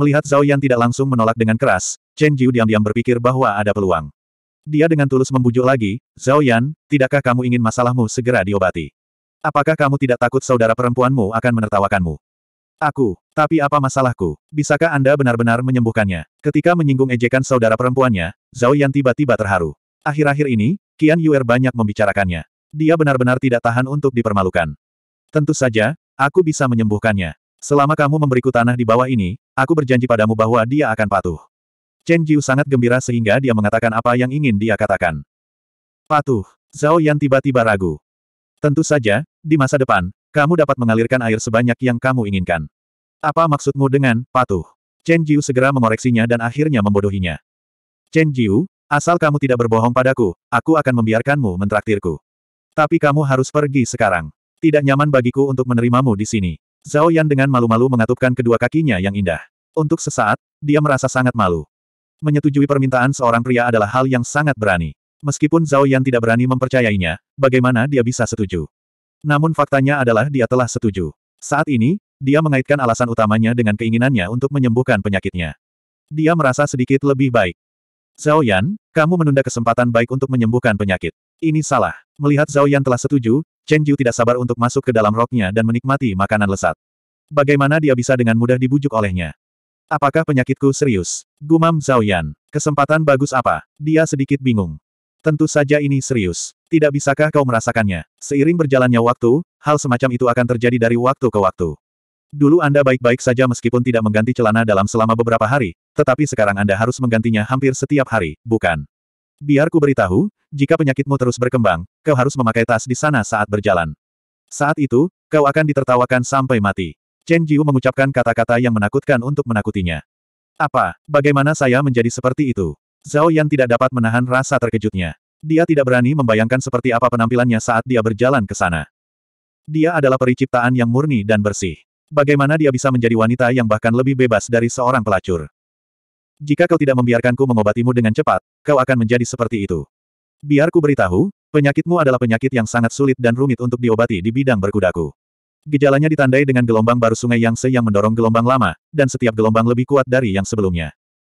Melihat Zhao Yan tidak langsung menolak dengan keras, Chen Jiu diam-diam berpikir bahwa ada peluang. Dia dengan tulus membujuk lagi, Zhao Yan, tidakkah kamu ingin masalahmu segera diobati? Apakah kamu tidak takut saudara perempuanmu akan menertawakanmu? Aku, tapi apa masalahku? Bisakah Anda benar-benar menyembuhkannya? Ketika menyinggung ejekan saudara perempuannya, Zhao Yan tiba-tiba terharu. Akhir-akhir ini, Qian Yuer banyak membicarakannya. Dia benar-benar tidak tahan untuk dipermalukan. Tentu saja, aku bisa menyembuhkannya. Selama kamu memberiku tanah di bawah ini, aku berjanji padamu bahwa dia akan patuh. Chen Jiu sangat gembira sehingga dia mengatakan apa yang ingin dia katakan. Patuh, Zhao Yan tiba-tiba ragu. Tentu saja, di masa depan, kamu dapat mengalirkan air sebanyak yang kamu inginkan. Apa maksudmu dengan patuh? Chen Jiu segera mengoreksinya dan akhirnya membodohinya. Chen Jiu, asal kamu tidak berbohong padaku, aku akan membiarkanmu mentraktirku. Tapi kamu harus pergi sekarang. Tidak nyaman bagiku untuk menerimamu di sini. Zhao Yan dengan malu-malu mengatupkan kedua kakinya yang indah. Untuk sesaat, dia merasa sangat malu. Menyetujui permintaan seorang pria adalah hal yang sangat berani. Meskipun Zhao Yan tidak berani mempercayainya, bagaimana dia bisa setuju? Namun faktanya adalah dia telah setuju. Saat ini, dia mengaitkan alasan utamanya dengan keinginannya untuk menyembuhkan penyakitnya. Dia merasa sedikit lebih baik. Zhao Yan, kamu menunda kesempatan baik untuk menyembuhkan penyakit. Ini salah. Melihat Zhao Yan telah setuju, Chen Jiu tidak sabar untuk masuk ke dalam roknya dan menikmati makanan lesat. Bagaimana dia bisa dengan mudah dibujuk olehnya? Apakah penyakitku serius? Gumam Zhao Yan. Kesempatan bagus apa? Dia sedikit bingung. Tentu saja ini serius. Tidak bisakah kau merasakannya? Seiring berjalannya waktu, hal semacam itu akan terjadi dari waktu ke waktu. Dulu Anda baik-baik saja meskipun tidak mengganti celana dalam selama beberapa hari, tetapi sekarang Anda harus menggantinya hampir setiap hari, bukan? Biar ku beritahu, jika penyakitmu terus berkembang, kau harus memakai tas di sana saat berjalan. Saat itu, kau akan ditertawakan sampai mati. Chen Jiu mengucapkan kata-kata yang menakutkan untuk menakutinya. Apa, bagaimana saya menjadi seperti itu? Zhao Yan tidak dapat menahan rasa terkejutnya. Dia tidak berani membayangkan seperti apa penampilannya saat dia berjalan ke sana. Dia adalah ciptaan yang murni dan bersih. Bagaimana dia bisa menjadi wanita yang bahkan lebih bebas dari seorang pelacur? Jika kau tidak membiarkanku mengobatimu dengan cepat, kau akan menjadi seperti itu. Biar ku beritahu, penyakitmu adalah penyakit yang sangat sulit dan rumit untuk diobati di bidang berkudaku. Gejalanya ditandai dengan gelombang baru sungai yang yang mendorong gelombang lama, dan setiap gelombang lebih kuat dari yang sebelumnya.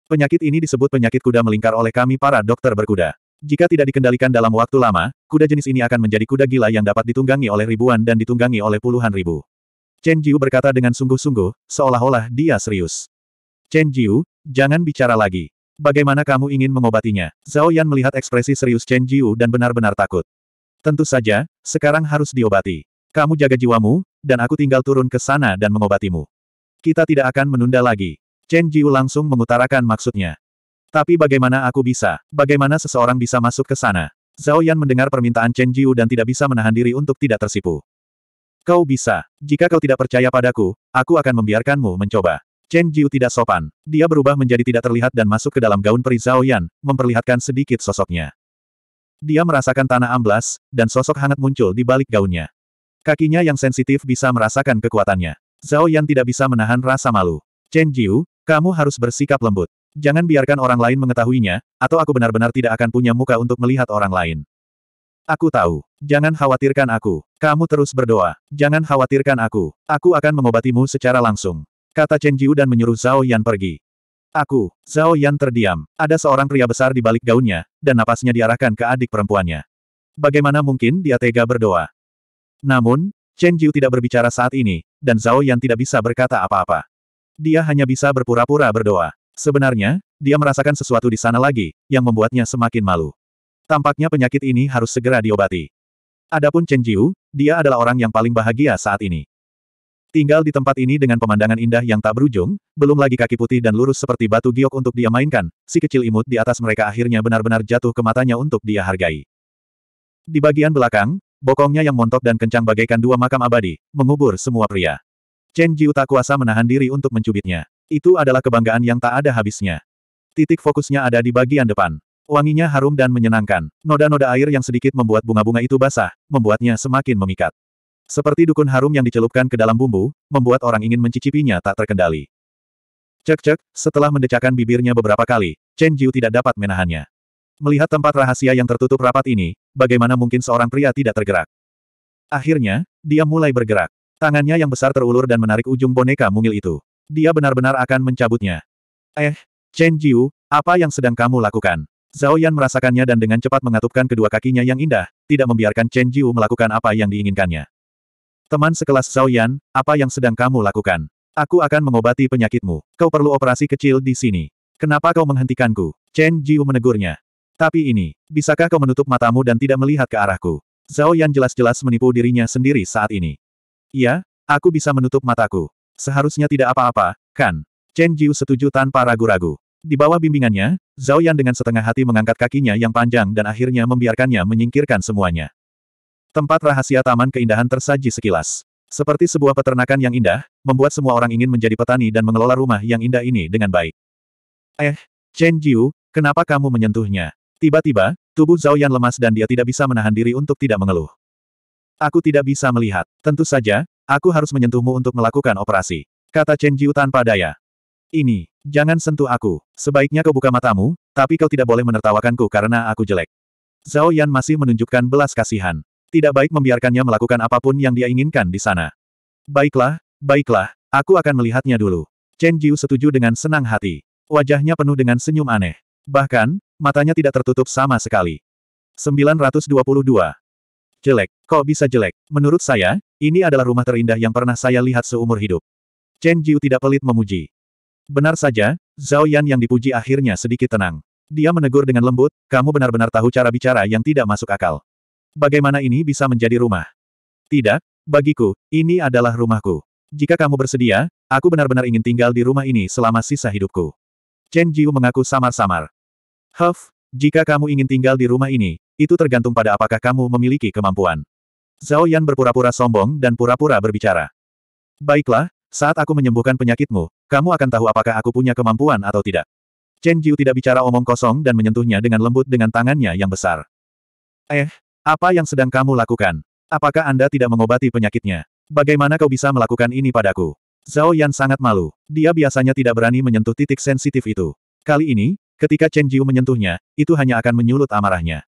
Penyakit ini disebut penyakit kuda melingkar oleh kami para dokter berkuda. Jika tidak dikendalikan dalam waktu lama, kuda jenis ini akan menjadi kuda gila yang dapat ditunggangi oleh ribuan dan ditunggangi oleh puluhan ribu. Chen Jiu berkata dengan sungguh-sungguh, seolah-olah dia serius. Chen Jiu, jangan bicara lagi. Bagaimana kamu ingin mengobatinya? Zhao Yan melihat ekspresi serius Chen Jiu dan benar-benar takut. Tentu saja, sekarang harus diobati. Kamu jaga jiwamu, dan aku tinggal turun ke sana dan mengobatimu. Kita tidak akan menunda lagi. Chen Jiu langsung mengutarakan maksudnya. Tapi bagaimana aku bisa? Bagaimana seseorang bisa masuk ke sana? Zhao Yan mendengar permintaan Chen Jiu dan tidak bisa menahan diri untuk tidak tersipu. Kau bisa. Jika kau tidak percaya padaku, aku akan membiarkanmu mencoba. Chen Jiu tidak sopan. Dia berubah menjadi tidak terlihat dan masuk ke dalam gaun peri Zhao Yan, memperlihatkan sedikit sosoknya. Dia merasakan tanah amblas, dan sosok hangat muncul di balik gaunnya. Kakinya yang sensitif bisa merasakan kekuatannya. Zhao Yan tidak bisa menahan rasa malu. Chen Jiu, kamu harus bersikap lembut. Jangan biarkan orang lain mengetahuinya, atau aku benar-benar tidak akan punya muka untuk melihat orang lain. Aku tahu. Jangan khawatirkan aku. Kamu terus berdoa. Jangan khawatirkan aku. Aku akan mengobatimu secara langsung. Kata Chen Jiu dan menyuruh Zhao Yan pergi. Aku, Zhao Yan terdiam. Ada seorang pria besar di balik gaunnya, dan napasnya diarahkan ke adik perempuannya. Bagaimana mungkin dia tega berdoa? Namun, Chen Jiu tidak berbicara saat ini, dan Zhao Yan tidak bisa berkata apa-apa. Dia hanya bisa berpura-pura berdoa. Sebenarnya, dia merasakan sesuatu di sana lagi, yang membuatnya semakin malu. Tampaknya penyakit ini harus segera diobati. Adapun Chen Jiu, dia adalah orang yang paling bahagia saat ini. Tinggal di tempat ini dengan pemandangan indah yang tak berujung, belum lagi kaki putih dan lurus seperti batu giok untuk dia mainkan, si kecil imut di atas mereka akhirnya benar-benar jatuh ke matanya untuk dia hargai. Di bagian belakang, bokongnya yang montok dan kencang bagaikan dua makam abadi, mengubur semua pria. Chen Jiu tak kuasa menahan diri untuk mencubitnya. Itu adalah kebanggaan yang tak ada habisnya. Titik fokusnya ada di bagian depan. Wanginya harum dan menyenangkan. Noda-noda air yang sedikit membuat bunga-bunga itu basah, membuatnya semakin memikat. Seperti dukun harum yang dicelupkan ke dalam bumbu, membuat orang ingin mencicipinya tak terkendali. Cek-cek, setelah mendecakkan bibirnya beberapa kali, Chen Jiu tidak dapat menahannya. Melihat tempat rahasia yang tertutup rapat ini, bagaimana mungkin seorang pria tidak tergerak? Akhirnya, dia mulai bergerak. Tangannya yang besar terulur dan menarik ujung boneka mungil itu. Dia benar-benar akan mencabutnya. Eh, Chen Jiu, apa yang sedang kamu lakukan? Zhao Yan merasakannya dan dengan cepat mengatupkan kedua kakinya yang indah, tidak membiarkan Chen Jiu melakukan apa yang diinginkannya. Teman sekelas Zhao Yan, apa yang sedang kamu lakukan? Aku akan mengobati penyakitmu. Kau perlu operasi kecil di sini. Kenapa kau menghentikanku? Chen Jiu menegurnya. Tapi ini, bisakah kau menutup matamu dan tidak melihat ke arahku? Zhao Yan jelas-jelas menipu dirinya sendiri saat ini. Iya, aku bisa menutup mataku. Seharusnya tidak apa-apa, kan? Chen Jiu setuju tanpa ragu-ragu. Di bawah bimbingannya, Zhao Yan dengan setengah hati mengangkat kakinya yang panjang dan akhirnya membiarkannya menyingkirkan semuanya. Tempat rahasia taman keindahan tersaji sekilas. Seperti sebuah peternakan yang indah, membuat semua orang ingin menjadi petani dan mengelola rumah yang indah ini dengan baik. Eh, Chen Jiu, kenapa kamu menyentuhnya? Tiba-tiba, tubuh Zhao Yan lemas dan dia tidak bisa menahan diri untuk tidak mengeluh. Aku tidak bisa melihat. Tentu saja, aku harus menyentuhmu untuk melakukan operasi. Kata Chen Jiu tanpa daya. Ini, jangan sentuh aku. Sebaiknya kau buka matamu, tapi kau tidak boleh menertawakanku karena aku jelek. Zhao Yan masih menunjukkan belas kasihan. Tidak baik membiarkannya melakukan apapun yang dia inginkan di sana. Baiklah, baiklah, aku akan melihatnya dulu. Chen Jiu setuju dengan senang hati. Wajahnya penuh dengan senyum aneh. Bahkan, matanya tidak tertutup sama sekali. 922. Jelek, kok bisa jelek? Menurut saya, ini adalah rumah terindah yang pernah saya lihat seumur hidup. Chen Jiu tidak pelit memuji. Benar saja, Zhao Yan yang dipuji akhirnya sedikit tenang. Dia menegur dengan lembut, kamu benar-benar tahu cara bicara yang tidak masuk akal. Bagaimana ini bisa menjadi rumah? Tidak, bagiku, ini adalah rumahku. Jika kamu bersedia, aku benar-benar ingin tinggal di rumah ini selama sisa hidupku. Chen Jiu mengaku samar-samar. Huff, jika kamu ingin tinggal di rumah ini, itu tergantung pada apakah kamu memiliki kemampuan. Zhao Yan berpura-pura sombong dan pura-pura berbicara. Baiklah, saat aku menyembuhkan penyakitmu, kamu akan tahu apakah aku punya kemampuan atau tidak. Chen Jiu tidak bicara omong kosong dan menyentuhnya dengan lembut dengan tangannya yang besar. Eh, apa yang sedang kamu lakukan? Apakah Anda tidak mengobati penyakitnya? Bagaimana kau bisa melakukan ini padaku? Zhao Yan sangat malu. Dia biasanya tidak berani menyentuh titik sensitif itu. Kali ini, ketika Chen Jiu menyentuhnya, itu hanya akan menyulut amarahnya.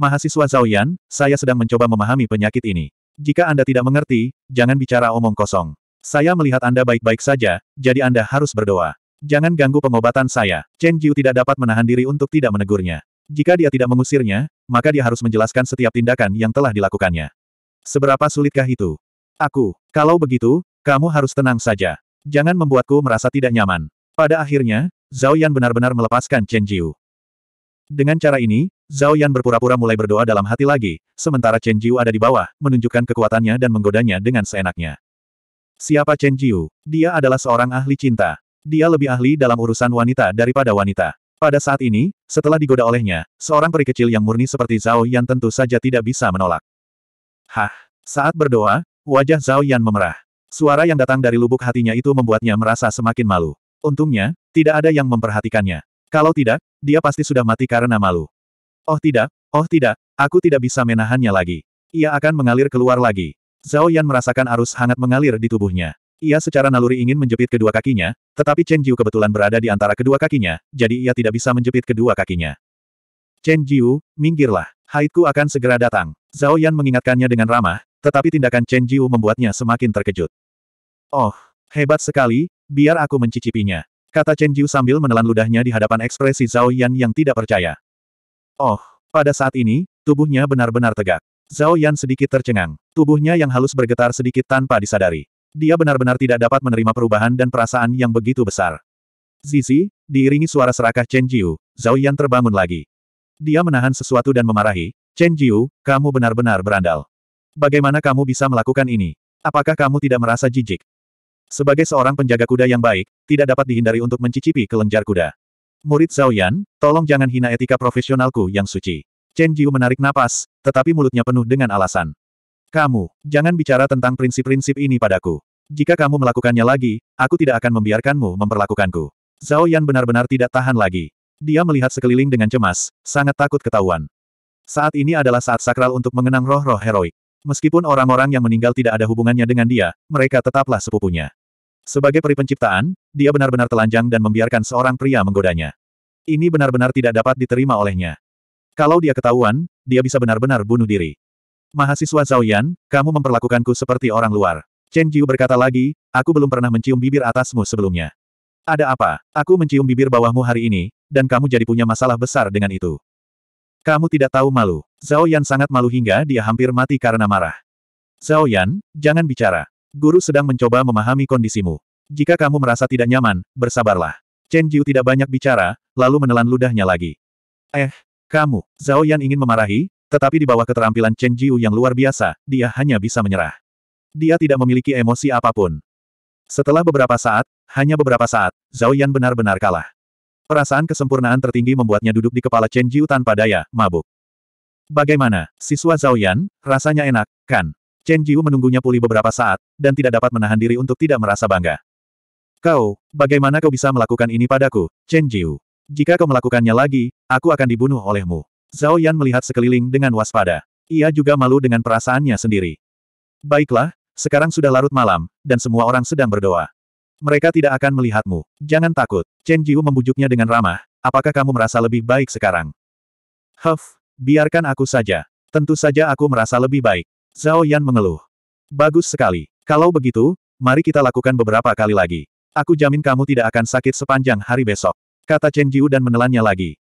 Mahasiswa Zhao Yan, saya sedang mencoba memahami penyakit ini. Jika Anda tidak mengerti, jangan bicara omong kosong. Saya melihat Anda baik-baik saja, jadi Anda harus berdoa. Jangan ganggu pengobatan saya. Chen Jiu tidak dapat menahan diri untuk tidak menegurnya. Jika dia tidak mengusirnya, maka dia harus menjelaskan setiap tindakan yang telah dilakukannya. Seberapa sulitkah itu? Aku, kalau begitu, kamu harus tenang saja. Jangan membuatku merasa tidak nyaman. Pada akhirnya, Zhao Yan benar-benar melepaskan Chen Jiu. Dengan cara ini, Zhao Yan berpura-pura mulai berdoa dalam hati lagi, sementara Chen Jiu ada di bawah, menunjukkan kekuatannya dan menggodanya dengan seenaknya. Siapa Chen Jiu? Dia adalah seorang ahli cinta. Dia lebih ahli dalam urusan wanita daripada wanita. Pada saat ini, setelah digoda olehnya, seorang peri kecil yang murni seperti Zhao Yan tentu saja tidak bisa menolak. Hah! Saat berdoa, wajah Zhao Yan memerah. Suara yang datang dari lubuk hatinya itu membuatnya merasa semakin malu. Untungnya, tidak ada yang memperhatikannya. Kalau tidak, dia pasti sudah mati karena malu. Oh tidak, oh tidak, aku tidak bisa menahannya lagi. Ia akan mengalir keluar lagi. Zhao Yan merasakan arus hangat mengalir di tubuhnya. Ia secara naluri ingin menjepit kedua kakinya, tetapi Chen Jiu kebetulan berada di antara kedua kakinya, jadi ia tidak bisa menjepit kedua kakinya. Chen Jiu, minggirlah. Haidku akan segera datang. Zhao Yan mengingatkannya dengan ramah, tetapi tindakan Chen Jiu membuatnya semakin terkejut. Oh, hebat sekali, biar aku mencicipinya. Kata Chen Jiu sambil menelan ludahnya di hadapan ekspresi Zhao Yan yang tidak percaya. Oh, pada saat ini, tubuhnya benar-benar tegak. Zhao Yan sedikit tercengang. Tubuhnya yang halus bergetar sedikit tanpa disadari. Dia benar-benar tidak dapat menerima perubahan dan perasaan yang begitu besar. Zizi, diiringi suara serakah Chen Jiu, Zhao Yan terbangun lagi. Dia menahan sesuatu dan memarahi, Chen Jiu, kamu benar-benar berandal. Bagaimana kamu bisa melakukan ini? Apakah kamu tidak merasa jijik? Sebagai seorang penjaga kuda yang baik, tidak dapat dihindari untuk mencicipi kelenjar kuda. Murid Zhao Yan, tolong jangan hina etika profesionalku yang suci. Chen Jiu menarik napas, tetapi mulutnya penuh dengan alasan. Kamu, jangan bicara tentang prinsip-prinsip ini padaku. Jika kamu melakukannya lagi, aku tidak akan membiarkanmu memperlakukanku. Zhao Yan benar-benar tidak tahan lagi. Dia melihat sekeliling dengan cemas, sangat takut ketahuan. Saat ini adalah saat sakral untuk mengenang roh-roh heroik. Meskipun orang-orang yang meninggal tidak ada hubungannya dengan dia, mereka tetaplah sepupunya. Sebagai peri penciptaan, dia benar-benar telanjang dan membiarkan seorang pria menggodanya. Ini benar-benar tidak dapat diterima olehnya. Kalau dia ketahuan, dia bisa benar-benar bunuh diri. Mahasiswa Zhao Yan, kamu memperlakukanku seperti orang luar. Chen Jiu berkata lagi, aku belum pernah mencium bibir atasmu sebelumnya. Ada apa? Aku mencium bibir bawahmu hari ini, dan kamu jadi punya masalah besar dengan itu. Kamu tidak tahu malu. Zhao Yan sangat malu hingga dia hampir mati karena marah. Zhao Yan, jangan bicara. Guru sedang mencoba memahami kondisimu. Jika kamu merasa tidak nyaman, bersabarlah. Chen Jiu tidak banyak bicara, lalu menelan ludahnya lagi. Eh, kamu, Zhao Yan ingin memarahi, tetapi di bawah keterampilan Chen Jiu yang luar biasa, dia hanya bisa menyerah. Dia tidak memiliki emosi apapun. Setelah beberapa saat, hanya beberapa saat, Zhao Yan benar-benar kalah. Perasaan kesempurnaan tertinggi membuatnya duduk di kepala Chen Jiu tanpa daya, mabuk. Bagaimana, siswa Zhao Yan, rasanya enak, kan? Chen Jiu menunggunya pulih beberapa saat, dan tidak dapat menahan diri untuk tidak merasa bangga. Kau, bagaimana kau bisa melakukan ini padaku, Chen Jiu? Jika kau melakukannya lagi, aku akan dibunuh olehmu. Zhao Yan melihat sekeliling dengan waspada. Ia juga malu dengan perasaannya sendiri. Baiklah, sekarang sudah larut malam, dan semua orang sedang berdoa. Mereka tidak akan melihatmu. Jangan takut. Chen Jiu membujuknya dengan ramah. Apakah kamu merasa lebih baik sekarang? Huff, biarkan aku saja. Tentu saja aku merasa lebih baik. Zhao Yan mengeluh. Bagus sekali. Kalau begitu, mari kita lakukan beberapa kali lagi. Aku jamin kamu tidak akan sakit sepanjang hari besok. Kata Chen Jiu dan menelannya lagi.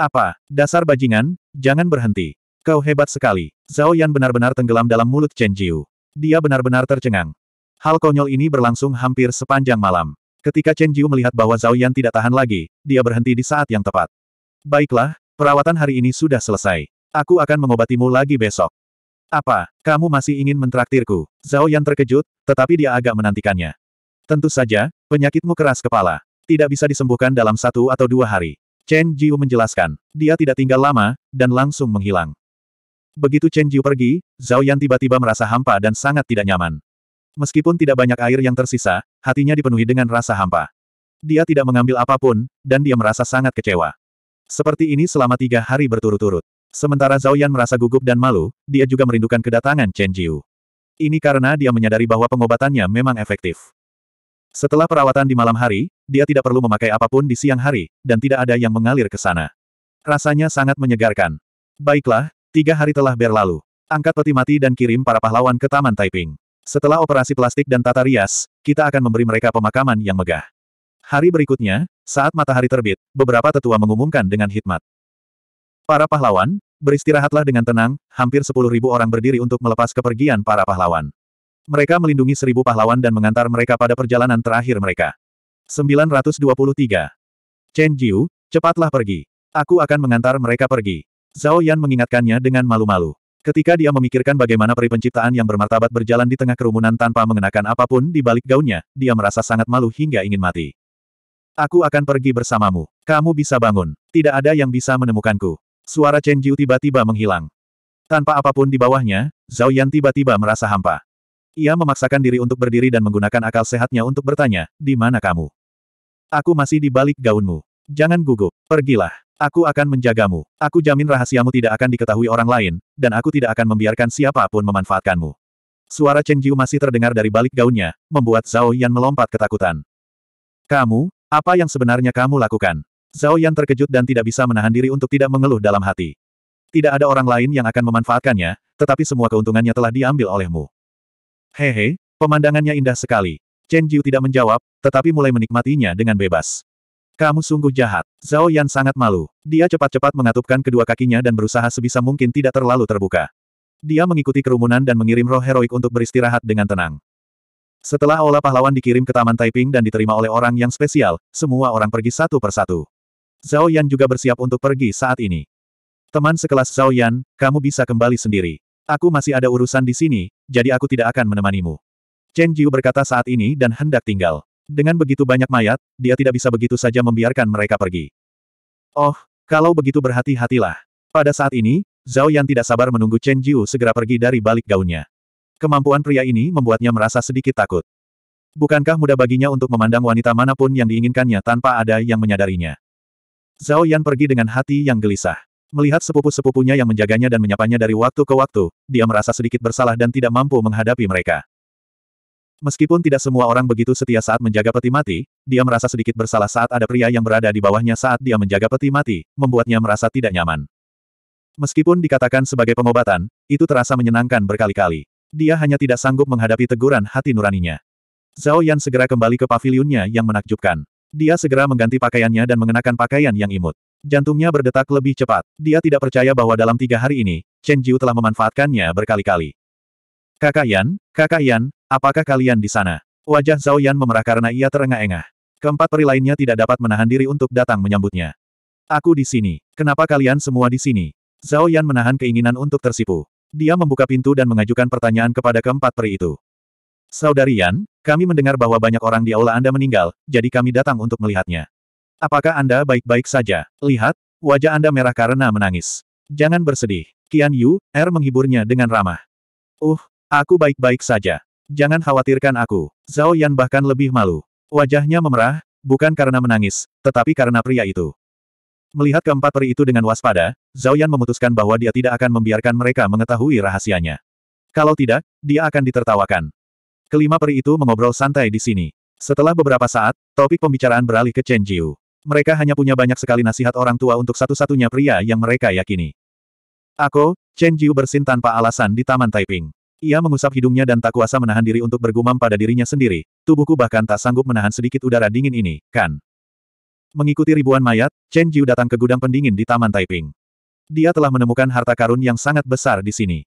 Apa? Dasar bajingan, jangan berhenti. Kau hebat sekali. Zhao Yan benar-benar tenggelam dalam mulut Chen Jiu. Dia benar-benar tercengang. Hal konyol ini berlangsung hampir sepanjang malam. Ketika Chen Jiu melihat bahwa Zhao Yan tidak tahan lagi, dia berhenti di saat yang tepat. Baiklah, perawatan hari ini sudah selesai. Aku akan mengobatimu lagi besok. Apa, kamu masih ingin mentraktirku? Zhao Yan terkejut, tetapi dia agak menantikannya. Tentu saja, penyakitmu keras kepala. Tidak bisa disembuhkan dalam satu atau dua hari. Chen Jiu menjelaskan, dia tidak tinggal lama, dan langsung menghilang. Begitu Chen Jiu pergi, Zhao Yan tiba-tiba merasa hampa dan sangat tidak nyaman. Meskipun tidak banyak air yang tersisa, hatinya dipenuhi dengan rasa hampa. Dia tidak mengambil apapun, dan dia merasa sangat kecewa. Seperti ini selama tiga hari berturut-turut. Sementara Zhao Yan merasa gugup dan malu, dia juga merindukan kedatangan Chen Jiu. Ini karena dia menyadari bahwa pengobatannya memang efektif. Setelah perawatan di malam hari, dia tidak perlu memakai apapun di siang hari, dan tidak ada yang mengalir ke sana. Rasanya sangat menyegarkan. Baiklah, tiga hari telah berlalu. Angkat peti mati dan kirim para pahlawan ke Taman Taiping. Setelah operasi plastik dan tata rias, kita akan memberi mereka pemakaman yang megah. Hari berikutnya, saat matahari terbit, beberapa tetua mengumumkan dengan hikmat. Para pahlawan, beristirahatlah dengan tenang, hampir 10.000 orang berdiri untuk melepas kepergian para pahlawan. Mereka melindungi seribu pahlawan dan mengantar mereka pada perjalanan terakhir mereka. 923. Chen Jiu, cepatlah pergi. Aku akan mengantar mereka pergi. Zhao Yan mengingatkannya dengan malu-malu. Ketika dia memikirkan bagaimana peri penciptaan yang bermartabat berjalan di tengah kerumunan tanpa mengenakan apapun di balik gaunnya, dia merasa sangat malu hingga ingin mati. Aku akan pergi bersamamu. Kamu bisa bangun. Tidak ada yang bisa menemukanku. Suara Chen Jiu tiba-tiba menghilang. Tanpa apapun di bawahnya, Zhao Yan tiba-tiba merasa hampa. Ia memaksakan diri untuk berdiri dan menggunakan akal sehatnya untuk bertanya, di mana kamu? Aku masih di balik gaunmu. Jangan gugup, pergilah. Aku akan menjagamu. Aku jamin rahasiamu tidak akan diketahui orang lain, dan aku tidak akan membiarkan siapapun memanfaatkanmu. Suara Chen Jiu masih terdengar dari balik gaunnya, membuat Zhao Yan melompat ketakutan. Kamu, apa yang sebenarnya kamu lakukan? Zhao Yan terkejut dan tidak bisa menahan diri untuk tidak mengeluh dalam hati. Tidak ada orang lain yang akan memanfaatkannya, tetapi semua keuntungannya telah diambil olehmu. Hehe, pemandangannya indah sekali. Chen Jiu tidak menjawab, tetapi mulai menikmatinya dengan bebas. Kamu sungguh jahat. Zhao Yan sangat malu. Dia cepat-cepat mengatupkan kedua kakinya dan berusaha sebisa mungkin tidak terlalu terbuka. Dia mengikuti kerumunan dan mengirim roh heroik untuk beristirahat dengan tenang. Setelah aula pahlawan dikirim ke Taman Taiping dan diterima oleh orang yang spesial, semua orang pergi satu persatu. Zhao Yan juga bersiap untuk pergi saat ini. Teman sekelas Zhao Yan, kamu bisa kembali sendiri. Aku masih ada urusan di sini, jadi aku tidak akan menemanimu. Chen Jiu berkata saat ini dan hendak tinggal. Dengan begitu banyak mayat, dia tidak bisa begitu saja membiarkan mereka pergi. Oh, kalau begitu berhati-hatilah. Pada saat ini, Zhao Yan tidak sabar menunggu Chen Jiu segera pergi dari balik gaunnya. Kemampuan pria ini membuatnya merasa sedikit takut. Bukankah mudah baginya untuk memandang wanita manapun yang diinginkannya tanpa ada yang menyadarinya? Zhao Yan pergi dengan hati yang gelisah. Melihat sepupu-sepupunya yang menjaganya dan menyapanya dari waktu ke waktu, dia merasa sedikit bersalah dan tidak mampu menghadapi mereka. Meskipun tidak semua orang begitu setia saat menjaga peti mati, dia merasa sedikit bersalah saat ada pria yang berada di bawahnya saat dia menjaga peti mati, membuatnya merasa tidak nyaman. Meskipun dikatakan sebagai pengobatan, itu terasa menyenangkan berkali-kali. Dia hanya tidak sanggup menghadapi teguran hati nuraninya. Zhao Yan segera kembali ke pavilionnya yang menakjubkan. Dia segera mengganti pakaiannya dan mengenakan pakaian yang imut. Jantungnya berdetak lebih cepat. Dia tidak percaya bahwa dalam tiga hari ini, Chen Jiu telah memanfaatkannya berkali-kali. Kakak Yan, Kakak Yan, apakah kalian di sana? Wajah Zhao Yan memerah karena ia terengah-engah. Keempat peri lainnya tidak dapat menahan diri untuk datang menyambutnya. Aku di sini. Kenapa kalian semua di sini? Zhao Yan menahan keinginan untuk tersipu. Dia membuka pintu dan mengajukan pertanyaan kepada keempat peri itu. Saudari Yan, kami mendengar bahwa banyak orang di aula Anda meninggal, jadi kami datang untuk melihatnya. Apakah Anda baik-baik saja? Lihat, wajah Anda merah karena menangis. Jangan bersedih. Qian Yu, Er menghiburnya dengan ramah. Uh, aku baik-baik saja. Jangan khawatirkan aku. Zhao Yan bahkan lebih malu. Wajahnya memerah, bukan karena menangis, tetapi karena pria itu. Melihat keempat peri itu dengan waspada, Zhao Yan memutuskan bahwa dia tidak akan membiarkan mereka mengetahui rahasianya. Kalau tidak, dia akan ditertawakan. Kelima peri itu mengobrol santai di sini. Setelah beberapa saat, topik pembicaraan beralih ke Chen Jiu. Mereka hanya punya banyak sekali nasihat orang tua untuk satu-satunya pria yang mereka yakini. Aku, Chen Jiu bersin tanpa alasan di Taman Taiping. Ia mengusap hidungnya dan tak kuasa menahan diri untuk bergumam pada dirinya sendiri, tubuhku bahkan tak sanggup menahan sedikit udara dingin ini, kan? Mengikuti ribuan mayat, Chen Jiu datang ke gudang pendingin di Taman Taiping. Dia telah menemukan harta karun yang sangat besar di sini.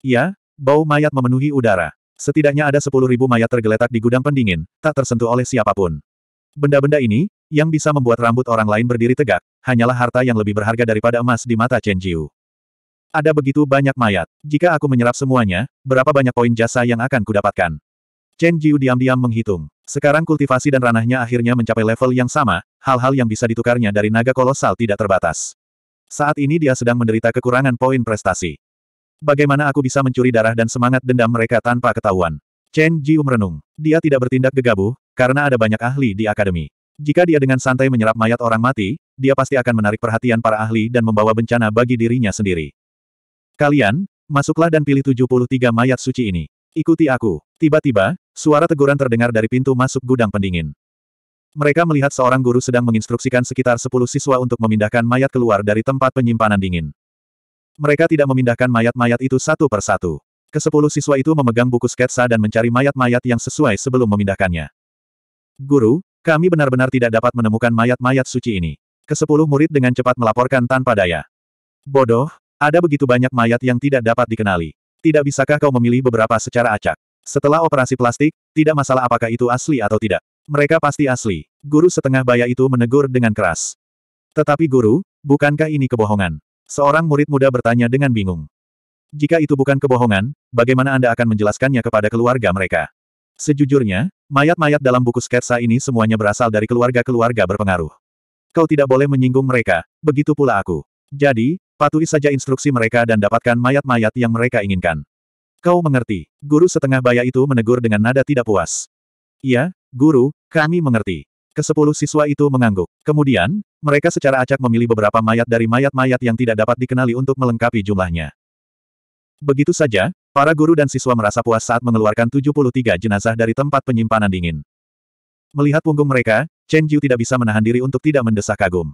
Ya, bau mayat memenuhi udara. Setidaknya ada sepuluh ribu mayat tergeletak di gudang pendingin, tak tersentuh oleh siapapun. Benda-benda ini, yang bisa membuat rambut orang lain berdiri tegak, hanyalah harta yang lebih berharga daripada emas di mata Chen Jiu. Ada begitu banyak mayat. Jika aku menyerap semuanya, berapa banyak poin jasa yang akan kudapatkan? Chen Jiu diam-diam menghitung. Sekarang kultivasi dan ranahnya akhirnya mencapai level yang sama, hal-hal yang bisa ditukarnya dari naga kolosal tidak terbatas. Saat ini dia sedang menderita kekurangan poin prestasi. Bagaimana aku bisa mencuri darah dan semangat dendam mereka tanpa ketahuan? Chen Jiu merenung. Dia tidak bertindak gegabah, karena ada banyak ahli di akademi. Jika dia dengan santai menyerap mayat orang mati, dia pasti akan menarik perhatian para ahli dan membawa bencana bagi dirinya sendiri. Kalian, masuklah dan pilih 73 mayat suci ini. Ikuti aku. Tiba-tiba, suara teguran terdengar dari pintu masuk gudang pendingin. Mereka melihat seorang guru sedang menginstruksikan sekitar 10 siswa untuk memindahkan mayat keluar dari tempat penyimpanan dingin. Mereka tidak memindahkan mayat-mayat itu satu per satu. Kesepuluh siswa itu memegang buku sketsa dan mencari mayat-mayat yang sesuai sebelum memindahkannya. Guru, kami benar-benar tidak dapat menemukan mayat-mayat suci ini. Kesepuluh murid dengan cepat melaporkan tanpa daya. Bodoh, ada begitu banyak mayat yang tidak dapat dikenali. Tidak bisakah kau memilih beberapa secara acak? Setelah operasi plastik, tidak masalah apakah itu asli atau tidak. Mereka pasti asli. Guru setengah baya itu menegur dengan keras. Tetapi guru, bukankah ini kebohongan? Seorang murid muda bertanya dengan bingung. Jika itu bukan kebohongan, bagaimana Anda akan menjelaskannya kepada keluarga mereka? Sejujurnya, Mayat-mayat dalam buku sketsa ini semuanya berasal dari keluarga-keluarga berpengaruh. Kau tidak boleh menyinggung mereka, begitu pula aku. Jadi, patuhi saja instruksi mereka dan dapatkan mayat-mayat yang mereka inginkan. Kau mengerti, guru setengah baya itu menegur dengan nada tidak puas. Iya, guru, kami mengerti. Kesepuluh siswa itu mengangguk. Kemudian, mereka secara acak memilih beberapa mayat dari mayat-mayat yang tidak dapat dikenali untuk melengkapi jumlahnya. Begitu saja, Para guru dan siswa merasa puas saat mengeluarkan 73 jenazah dari tempat penyimpanan dingin. Melihat punggung mereka, Chen Jiu tidak bisa menahan diri untuk tidak mendesak kagum.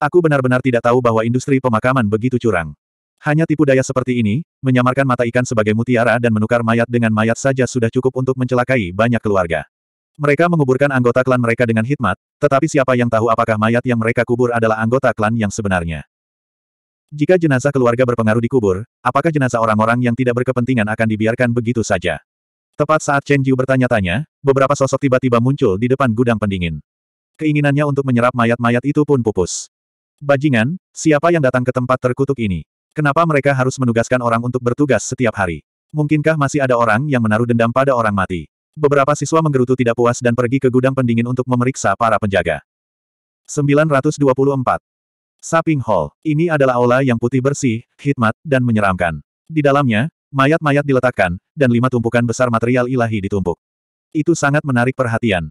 Aku benar-benar tidak tahu bahwa industri pemakaman begitu curang. Hanya tipu daya seperti ini, menyamarkan mata ikan sebagai mutiara dan menukar mayat dengan mayat saja sudah cukup untuk mencelakai banyak keluarga. Mereka menguburkan anggota klan mereka dengan hikmat, tetapi siapa yang tahu apakah mayat yang mereka kubur adalah anggota klan yang sebenarnya. Jika jenazah keluarga berpengaruh dikubur, apakah jenazah orang-orang yang tidak berkepentingan akan dibiarkan begitu saja? Tepat saat Chen Jiu bertanya-tanya, beberapa sosok tiba-tiba muncul di depan gudang pendingin. Keinginannya untuk menyerap mayat-mayat itu pun pupus. Bajingan, siapa yang datang ke tempat terkutuk ini? Kenapa mereka harus menugaskan orang untuk bertugas setiap hari? Mungkinkah masih ada orang yang menaruh dendam pada orang mati? Beberapa siswa menggerutu tidak puas dan pergi ke gudang pendingin untuk memeriksa para penjaga. 924. Saping Hall. Ini adalah aula yang putih bersih, hikmat, dan menyeramkan. Di dalamnya, mayat-mayat diletakkan, dan lima tumpukan besar material ilahi ditumpuk. Itu sangat menarik perhatian.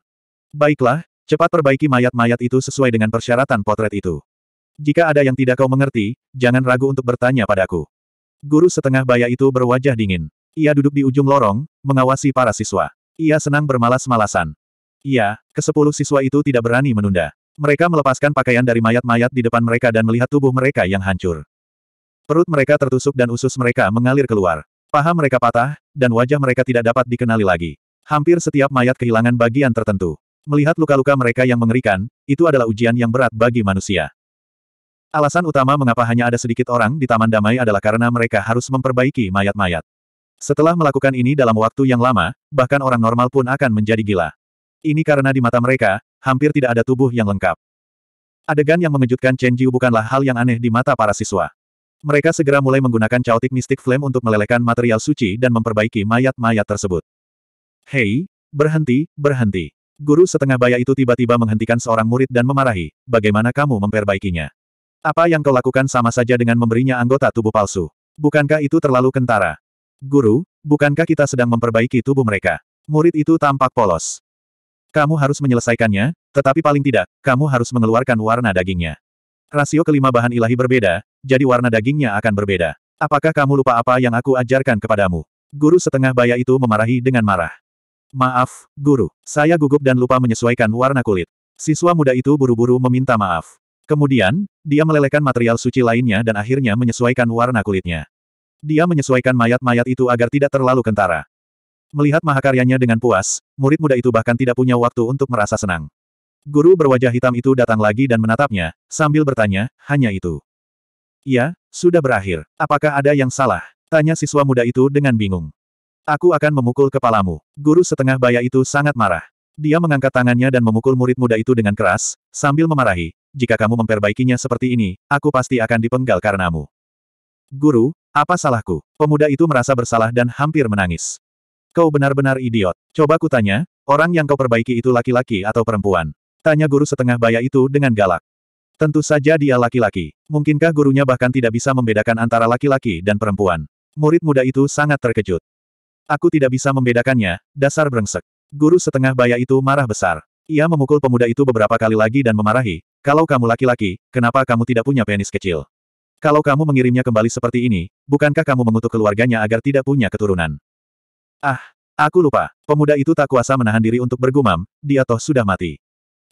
Baiklah, cepat perbaiki mayat-mayat itu sesuai dengan persyaratan potret itu. Jika ada yang tidak kau mengerti, jangan ragu untuk bertanya padaku. Guru setengah baya itu berwajah dingin. Ia duduk di ujung lorong, mengawasi para siswa. Ia senang bermalas-malasan. Ia, kesepuluh siswa itu tidak berani menunda. Mereka melepaskan pakaian dari mayat-mayat di depan mereka dan melihat tubuh mereka yang hancur. Perut mereka tertusuk dan usus mereka mengalir keluar. Paha mereka patah, dan wajah mereka tidak dapat dikenali lagi. Hampir setiap mayat kehilangan bagian tertentu. Melihat luka-luka mereka yang mengerikan, itu adalah ujian yang berat bagi manusia. Alasan utama mengapa hanya ada sedikit orang di Taman Damai adalah karena mereka harus memperbaiki mayat-mayat. Setelah melakukan ini dalam waktu yang lama, bahkan orang normal pun akan menjadi gila. Ini karena di mata mereka, hampir tidak ada tubuh yang lengkap. Adegan yang mengejutkan Chen Jiu bukanlah hal yang aneh di mata para siswa. Mereka segera mulai menggunakan caotik mistik flame untuk melelehkan material suci dan memperbaiki mayat-mayat tersebut. Hei, berhenti, berhenti. Guru setengah baya itu tiba-tiba menghentikan seorang murid dan memarahi, bagaimana kamu memperbaikinya? Apa yang kau lakukan sama saja dengan memberinya anggota tubuh palsu? Bukankah itu terlalu kentara? Guru, bukankah kita sedang memperbaiki tubuh mereka? Murid itu tampak polos. Kamu harus menyelesaikannya, tetapi paling tidak, kamu harus mengeluarkan warna dagingnya. Rasio kelima bahan ilahi berbeda, jadi warna dagingnya akan berbeda. Apakah kamu lupa apa yang aku ajarkan kepadamu? Guru setengah baya itu memarahi dengan marah. Maaf, guru. Saya gugup dan lupa menyesuaikan warna kulit. Siswa muda itu buru-buru meminta maaf. Kemudian, dia melelehkan material suci lainnya dan akhirnya menyesuaikan warna kulitnya. Dia menyesuaikan mayat-mayat itu agar tidak terlalu kentara. Melihat mahakaryanya dengan puas, murid muda itu bahkan tidak punya waktu untuk merasa senang. Guru berwajah hitam itu datang lagi dan menatapnya, sambil bertanya, hanya itu. Ya, sudah berakhir. Apakah ada yang salah? Tanya siswa muda itu dengan bingung. Aku akan memukul kepalamu. Guru setengah baya itu sangat marah. Dia mengangkat tangannya dan memukul murid muda itu dengan keras, sambil memarahi, jika kamu memperbaikinya seperti ini, aku pasti akan dipenggal karenamu. Guru, apa salahku? Pemuda itu merasa bersalah dan hampir menangis. Kau benar-benar idiot. Coba kutanya, orang yang kau perbaiki itu laki-laki atau perempuan? Tanya guru setengah baya itu dengan galak. Tentu saja dia laki-laki. Mungkinkah gurunya bahkan tidak bisa membedakan antara laki-laki dan perempuan? Murid muda itu sangat terkejut. Aku tidak bisa membedakannya, dasar brengsek. Guru setengah baya itu marah besar. Ia memukul pemuda itu beberapa kali lagi dan memarahi, kalau kamu laki-laki, kenapa kamu tidak punya penis kecil? Kalau kamu mengirimnya kembali seperti ini, bukankah kamu mengutuk keluarganya agar tidak punya keturunan? Ah, aku lupa. Pemuda itu tak kuasa menahan diri untuk bergumam, dia toh sudah mati.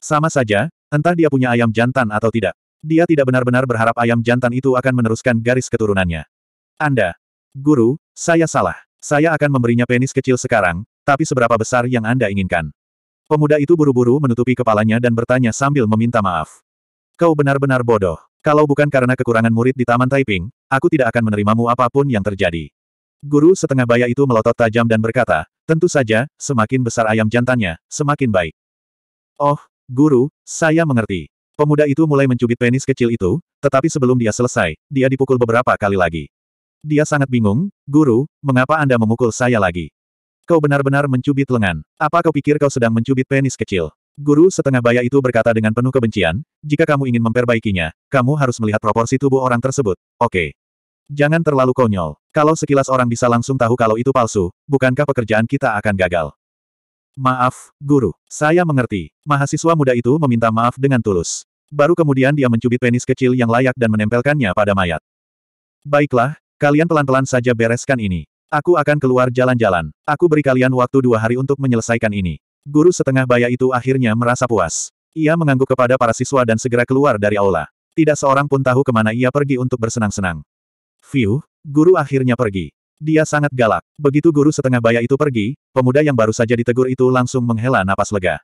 Sama saja, entah dia punya ayam jantan atau tidak. Dia tidak benar-benar berharap ayam jantan itu akan meneruskan garis keturunannya. Anda, guru, saya salah. Saya akan memberinya penis kecil sekarang, tapi seberapa besar yang Anda inginkan? Pemuda itu buru-buru menutupi kepalanya dan bertanya sambil meminta maaf. Kau benar-benar bodoh. Kalau bukan karena kekurangan murid di Taman Taiping, aku tidak akan menerimamu apapun yang terjadi. Guru setengah baya itu melotot tajam dan berkata, tentu saja, semakin besar ayam jantannya, semakin baik. Oh, guru, saya mengerti. Pemuda itu mulai mencubit penis kecil itu, tetapi sebelum dia selesai, dia dipukul beberapa kali lagi. Dia sangat bingung, guru, mengapa Anda memukul saya lagi? Kau benar-benar mencubit lengan. Apa kau pikir kau sedang mencubit penis kecil? Guru setengah baya itu berkata dengan penuh kebencian, jika kamu ingin memperbaikinya, kamu harus melihat proporsi tubuh orang tersebut, oke. Okay. Jangan terlalu konyol. Kalau sekilas orang bisa langsung tahu kalau itu palsu, bukankah pekerjaan kita akan gagal? Maaf, guru. Saya mengerti. Mahasiswa muda itu meminta maaf dengan tulus. Baru kemudian dia mencubit penis kecil yang layak dan menempelkannya pada mayat. Baiklah, kalian pelan-pelan saja bereskan ini. Aku akan keluar jalan-jalan. Aku beri kalian waktu dua hari untuk menyelesaikan ini. Guru setengah baya itu akhirnya merasa puas. Ia mengangguk kepada para siswa dan segera keluar dari aula. Tidak seorang pun tahu kemana ia pergi untuk bersenang-senang. View, guru akhirnya pergi. Dia sangat galak. Begitu guru setengah baya itu pergi, pemuda yang baru saja ditegur itu langsung menghela napas lega.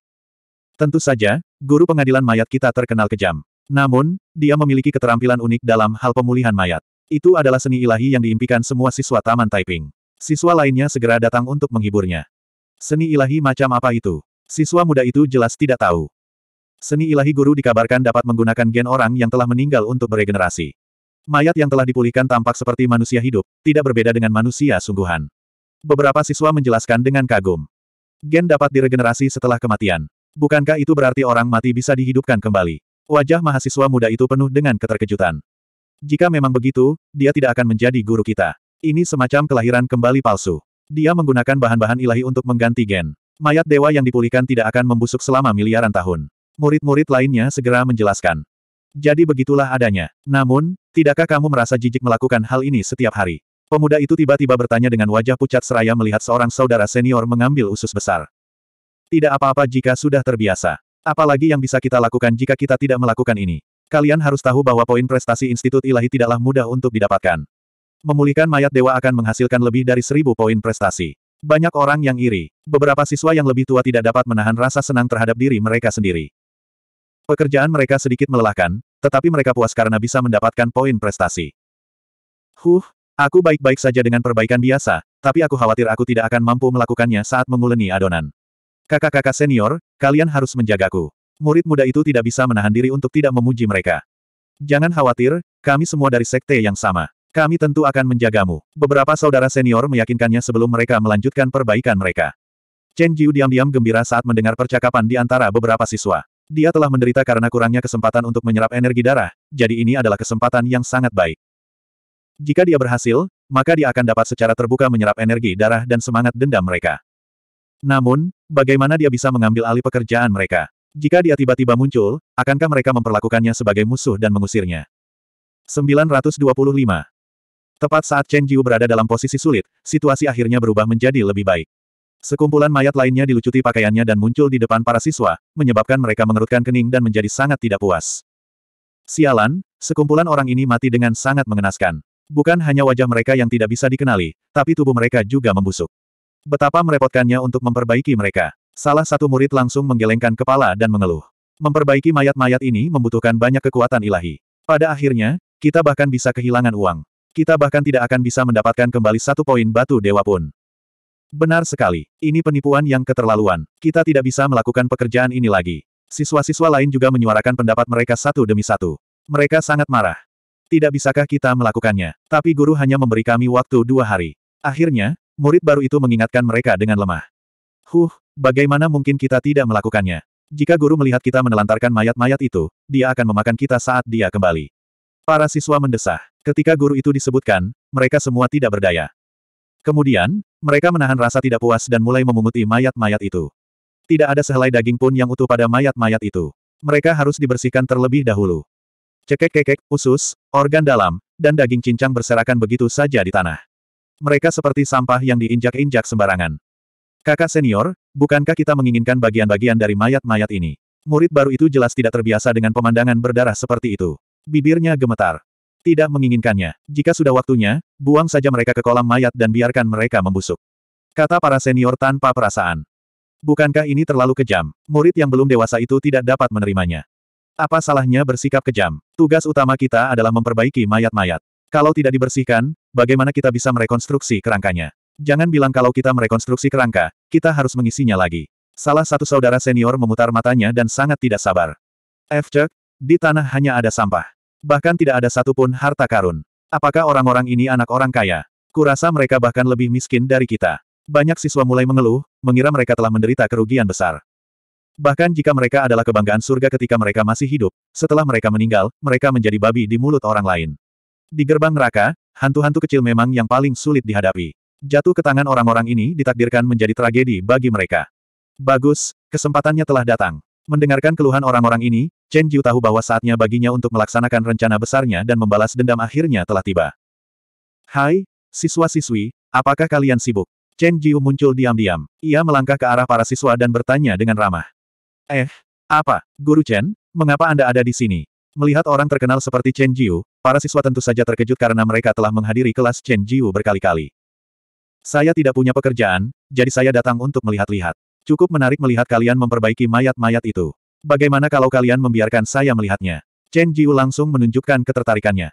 Tentu saja, guru pengadilan mayat kita terkenal kejam. Namun, dia memiliki keterampilan unik dalam hal pemulihan mayat. Itu adalah seni ilahi yang diimpikan semua siswa Taman Taiping. Siswa lainnya segera datang untuk menghiburnya. Seni ilahi macam apa itu? Siswa muda itu jelas tidak tahu. Seni ilahi guru dikabarkan dapat menggunakan gen orang yang telah meninggal untuk beregenerasi. Mayat yang telah dipulihkan tampak seperti manusia hidup, tidak berbeda dengan manusia sungguhan. Beberapa siswa menjelaskan dengan kagum. Gen dapat diregenerasi setelah kematian. Bukankah itu berarti orang mati bisa dihidupkan kembali? Wajah mahasiswa muda itu penuh dengan keterkejutan. Jika memang begitu, dia tidak akan menjadi guru kita. Ini semacam kelahiran kembali palsu. Dia menggunakan bahan-bahan ilahi untuk mengganti gen. Mayat dewa yang dipulihkan tidak akan membusuk selama miliaran tahun. Murid-murid lainnya segera menjelaskan. Jadi begitulah adanya. Namun, Tidakkah kamu merasa jijik melakukan hal ini setiap hari? Pemuda itu tiba-tiba bertanya dengan wajah pucat seraya melihat seorang saudara senior mengambil usus besar. Tidak apa-apa jika sudah terbiasa. Apalagi yang bisa kita lakukan jika kita tidak melakukan ini. Kalian harus tahu bahwa poin prestasi Institut Ilahi tidaklah mudah untuk didapatkan. Memulihkan mayat dewa akan menghasilkan lebih dari seribu poin prestasi. Banyak orang yang iri. Beberapa siswa yang lebih tua tidak dapat menahan rasa senang terhadap diri mereka sendiri. Pekerjaan mereka sedikit melelahkan, tetapi mereka puas karena bisa mendapatkan poin prestasi. Huh, aku baik-baik saja dengan perbaikan biasa, tapi aku khawatir aku tidak akan mampu melakukannya saat menguleni adonan. Kakak-kakak senior, kalian harus menjagaku. Murid muda itu tidak bisa menahan diri untuk tidak memuji mereka. Jangan khawatir, kami semua dari sekte yang sama. Kami tentu akan menjagamu. Beberapa saudara senior meyakinkannya sebelum mereka melanjutkan perbaikan mereka. Chen Jiu diam-diam gembira saat mendengar percakapan di antara beberapa siswa. Dia telah menderita karena kurangnya kesempatan untuk menyerap energi darah, jadi ini adalah kesempatan yang sangat baik. Jika dia berhasil, maka dia akan dapat secara terbuka menyerap energi darah dan semangat dendam mereka. Namun, bagaimana dia bisa mengambil alih pekerjaan mereka? Jika dia tiba-tiba muncul, akankah mereka memperlakukannya sebagai musuh dan mengusirnya? 925. Tepat saat Chen Jiu berada dalam posisi sulit, situasi akhirnya berubah menjadi lebih baik. Sekumpulan mayat lainnya dilucuti pakaiannya dan muncul di depan para siswa, menyebabkan mereka mengerutkan kening dan menjadi sangat tidak puas. Sialan, sekumpulan orang ini mati dengan sangat mengenaskan. Bukan hanya wajah mereka yang tidak bisa dikenali, tapi tubuh mereka juga membusuk. Betapa merepotkannya untuk memperbaiki mereka. Salah satu murid langsung menggelengkan kepala dan mengeluh. Memperbaiki mayat-mayat ini membutuhkan banyak kekuatan ilahi. Pada akhirnya, kita bahkan bisa kehilangan uang. Kita bahkan tidak akan bisa mendapatkan kembali satu poin batu dewa pun. Benar sekali. Ini penipuan yang keterlaluan. Kita tidak bisa melakukan pekerjaan ini lagi. Siswa-siswa lain juga menyuarakan pendapat mereka satu demi satu. Mereka sangat marah. Tidak bisakah kita melakukannya? Tapi guru hanya memberi kami waktu dua hari. Akhirnya, murid baru itu mengingatkan mereka dengan lemah. Huh, bagaimana mungkin kita tidak melakukannya? Jika guru melihat kita menelantarkan mayat-mayat itu, dia akan memakan kita saat dia kembali. Para siswa mendesah. Ketika guru itu disebutkan, mereka semua tidak berdaya. Kemudian, mereka menahan rasa tidak puas dan mulai memunguti mayat-mayat itu. Tidak ada sehelai daging pun yang utuh pada mayat-mayat itu. Mereka harus dibersihkan terlebih dahulu. Cekek-kekek, usus, organ dalam, dan daging cincang berserakan begitu saja di tanah. Mereka seperti sampah yang diinjak-injak sembarangan. Kakak senior, bukankah kita menginginkan bagian-bagian dari mayat-mayat ini? Murid baru itu jelas tidak terbiasa dengan pemandangan berdarah seperti itu. Bibirnya gemetar. Tidak menginginkannya. Jika sudah waktunya, buang saja mereka ke kolam mayat dan biarkan mereka membusuk. Kata para senior tanpa perasaan. Bukankah ini terlalu kejam? Murid yang belum dewasa itu tidak dapat menerimanya. Apa salahnya bersikap kejam? Tugas utama kita adalah memperbaiki mayat-mayat. Kalau tidak dibersihkan, bagaimana kita bisa merekonstruksi kerangkanya? Jangan bilang kalau kita merekonstruksi kerangka, kita harus mengisinya lagi. Salah satu saudara senior memutar matanya dan sangat tidak sabar. F. di tanah hanya ada sampah. Bahkan tidak ada satupun harta karun. Apakah orang-orang ini anak orang kaya? Kurasa mereka bahkan lebih miskin dari kita. Banyak siswa mulai mengeluh, mengira mereka telah menderita kerugian besar. Bahkan jika mereka adalah kebanggaan surga ketika mereka masih hidup, setelah mereka meninggal, mereka menjadi babi di mulut orang lain. Di gerbang neraka, hantu-hantu kecil memang yang paling sulit dihadapi. Jatuh ke tangan orang-orang ini ditakdirkan menjadi tragedi bagi mereka. Bagus, kesempatannya telah datang. Mendengarkan keluhan orang-orang ini, Chen Jiu tahu bahwa saatnya baginya untuk melaksanakan rencana besarnya dan membalas dendam akhirnya telah tiba. Hai, siswa-siswi, apakah kalian sibuk? Chen Jiu muncul diam-diam. Ia melangkah ke arah para siswa dan bertanya dengan ramah. Eh, apa, Guru Chen, mengapa Anda ada di sini? Melihat orang terkenal seperti Chen Jiu, para siswa tentu saja terkejut karena mereka telah menghadiri kelas Chen Jiu berkali-kali. Saya tidak punya pekerjaan, jadi saya datang untuk melihat-lihat. Cukup menarik melihat kalian memperbaiki mayat-mayat itu. Bagaimana kalau kalian membiarkan saya melihatnya? Chen Jiu langsung menunjukkan ketertarikannya.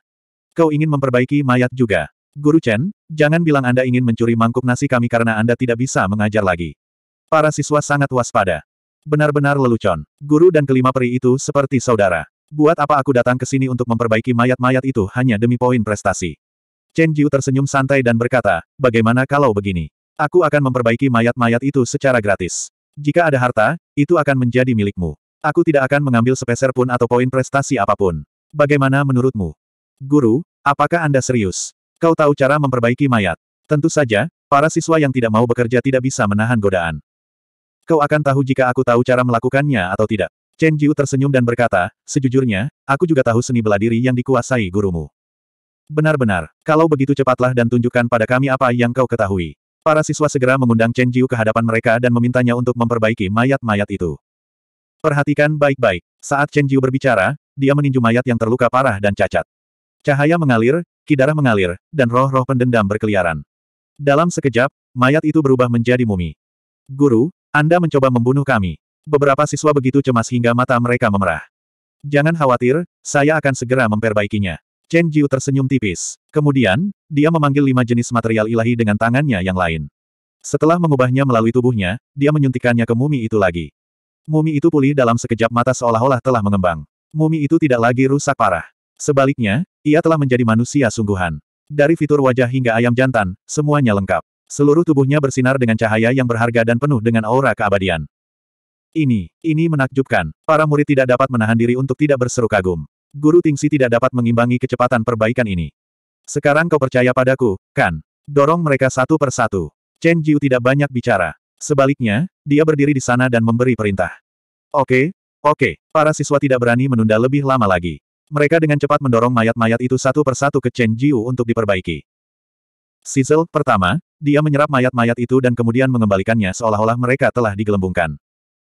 Kau ingin memperbaiki mayat juga. Guru Chen, jangan bilang Anda ingin mencuri mangkuk nasi kami karena Anda tidak bisa mengajar lagi. Para siswa sangat waspada. Benar-benar lelucon. Guru dan kelima peri itu seperti saudara. Buat apa aku datang ke sini untuk memperbaiki mayat-mayat itu hanya demi poin prestasi? Chen Jiu tersenyum santai dan berkata, bagaimana kalau begini? Aku akan memperbaiki mayat-mayat itu secara gratis. Jika ada harta, itu akan menjadi milikmu. Aku tidak akan mengambil sepeser pun atau poin prestasi apapun. Bagaimana menurutmu? Guru, apakah Anda serius? Kau tahu cara memperbaiki mayat. Tentu saja, para siswa yang tidak mau bekerja tidak bisa menahan godaan. Kau akan tahu jika aku tahu cara melakukannya atau tidak. Chen Jiu tersenyum dan berkata, sejujurnya, aku juga tahu seni bela diri yang dikuasai gurumu. Benar-benar, kalau begitu cepatlah dan tunjukkan pada kami apa yang kau ketahui. Para siswa segera mengundang Chen Jiu ke hadapan mereka dan memintanya untuk memperbaiki mayat-mayat itu. Perhatikan baik-baik. Saat Chen Jiu berbicara, dia meninju mayat yang terluka parah dan cacat. Cahaya mengalir, kidarah mengalir, dan roh-roh pendendam berkeliaran. Dalam sekejap, mayat itu berubah menjadi mumi. Guru, Anda mencoba membunuh kami. Beberapa siswa begitu cemas hingga mata mereka memerah. Jangan khawatir, saya akan segera memperbaikinya. Chen Jiu tersenyum tipis. Kemudian, dia memanggil lima jenis material ilahi dengan tangannya yang lain. Setelah mengubahnya melalui tubuhnya, dia menyuntikannya ke mumi itu lagi. Mumi itu pulih dalam sekejap mata seolah-olah telah mengembang. Mumi itu tidak lagi rusak parah. Sebaliknya, ia telah menjadi manusia sungguhan. Dari fitur wajah hingga ayam jantan, semuanya lengkap. Seluruh tubuhnya bersinar dengan cahaya yang berharga dan penuh dengan aura keabadian. Ini, ini menakjubkan. Para murid tidak dapat menahan diri untuk tidak berseru kagum. Guru Tingsi tidak dapat mengimbangi kecepatan perbaikan ini. Sekarang kau percaya padaku, kan? Dorong mereka satu persatu. Chen Jiu tidak banyak bicara. Sebaliknya, dia berdiri di sana dan memberi perintah. Oke, oke, para siswa tidak berani menunda lebih lama lagi. Mereka dengan cepat mendorong mayat-mayat itu satu persatu ke Chen Jiu untuk diperbaiki. Sizzle, pertama, dia menyerap mayat-mayat itu dan kemudian mengembalikannya seolah-olah mereka telah digelembungkan.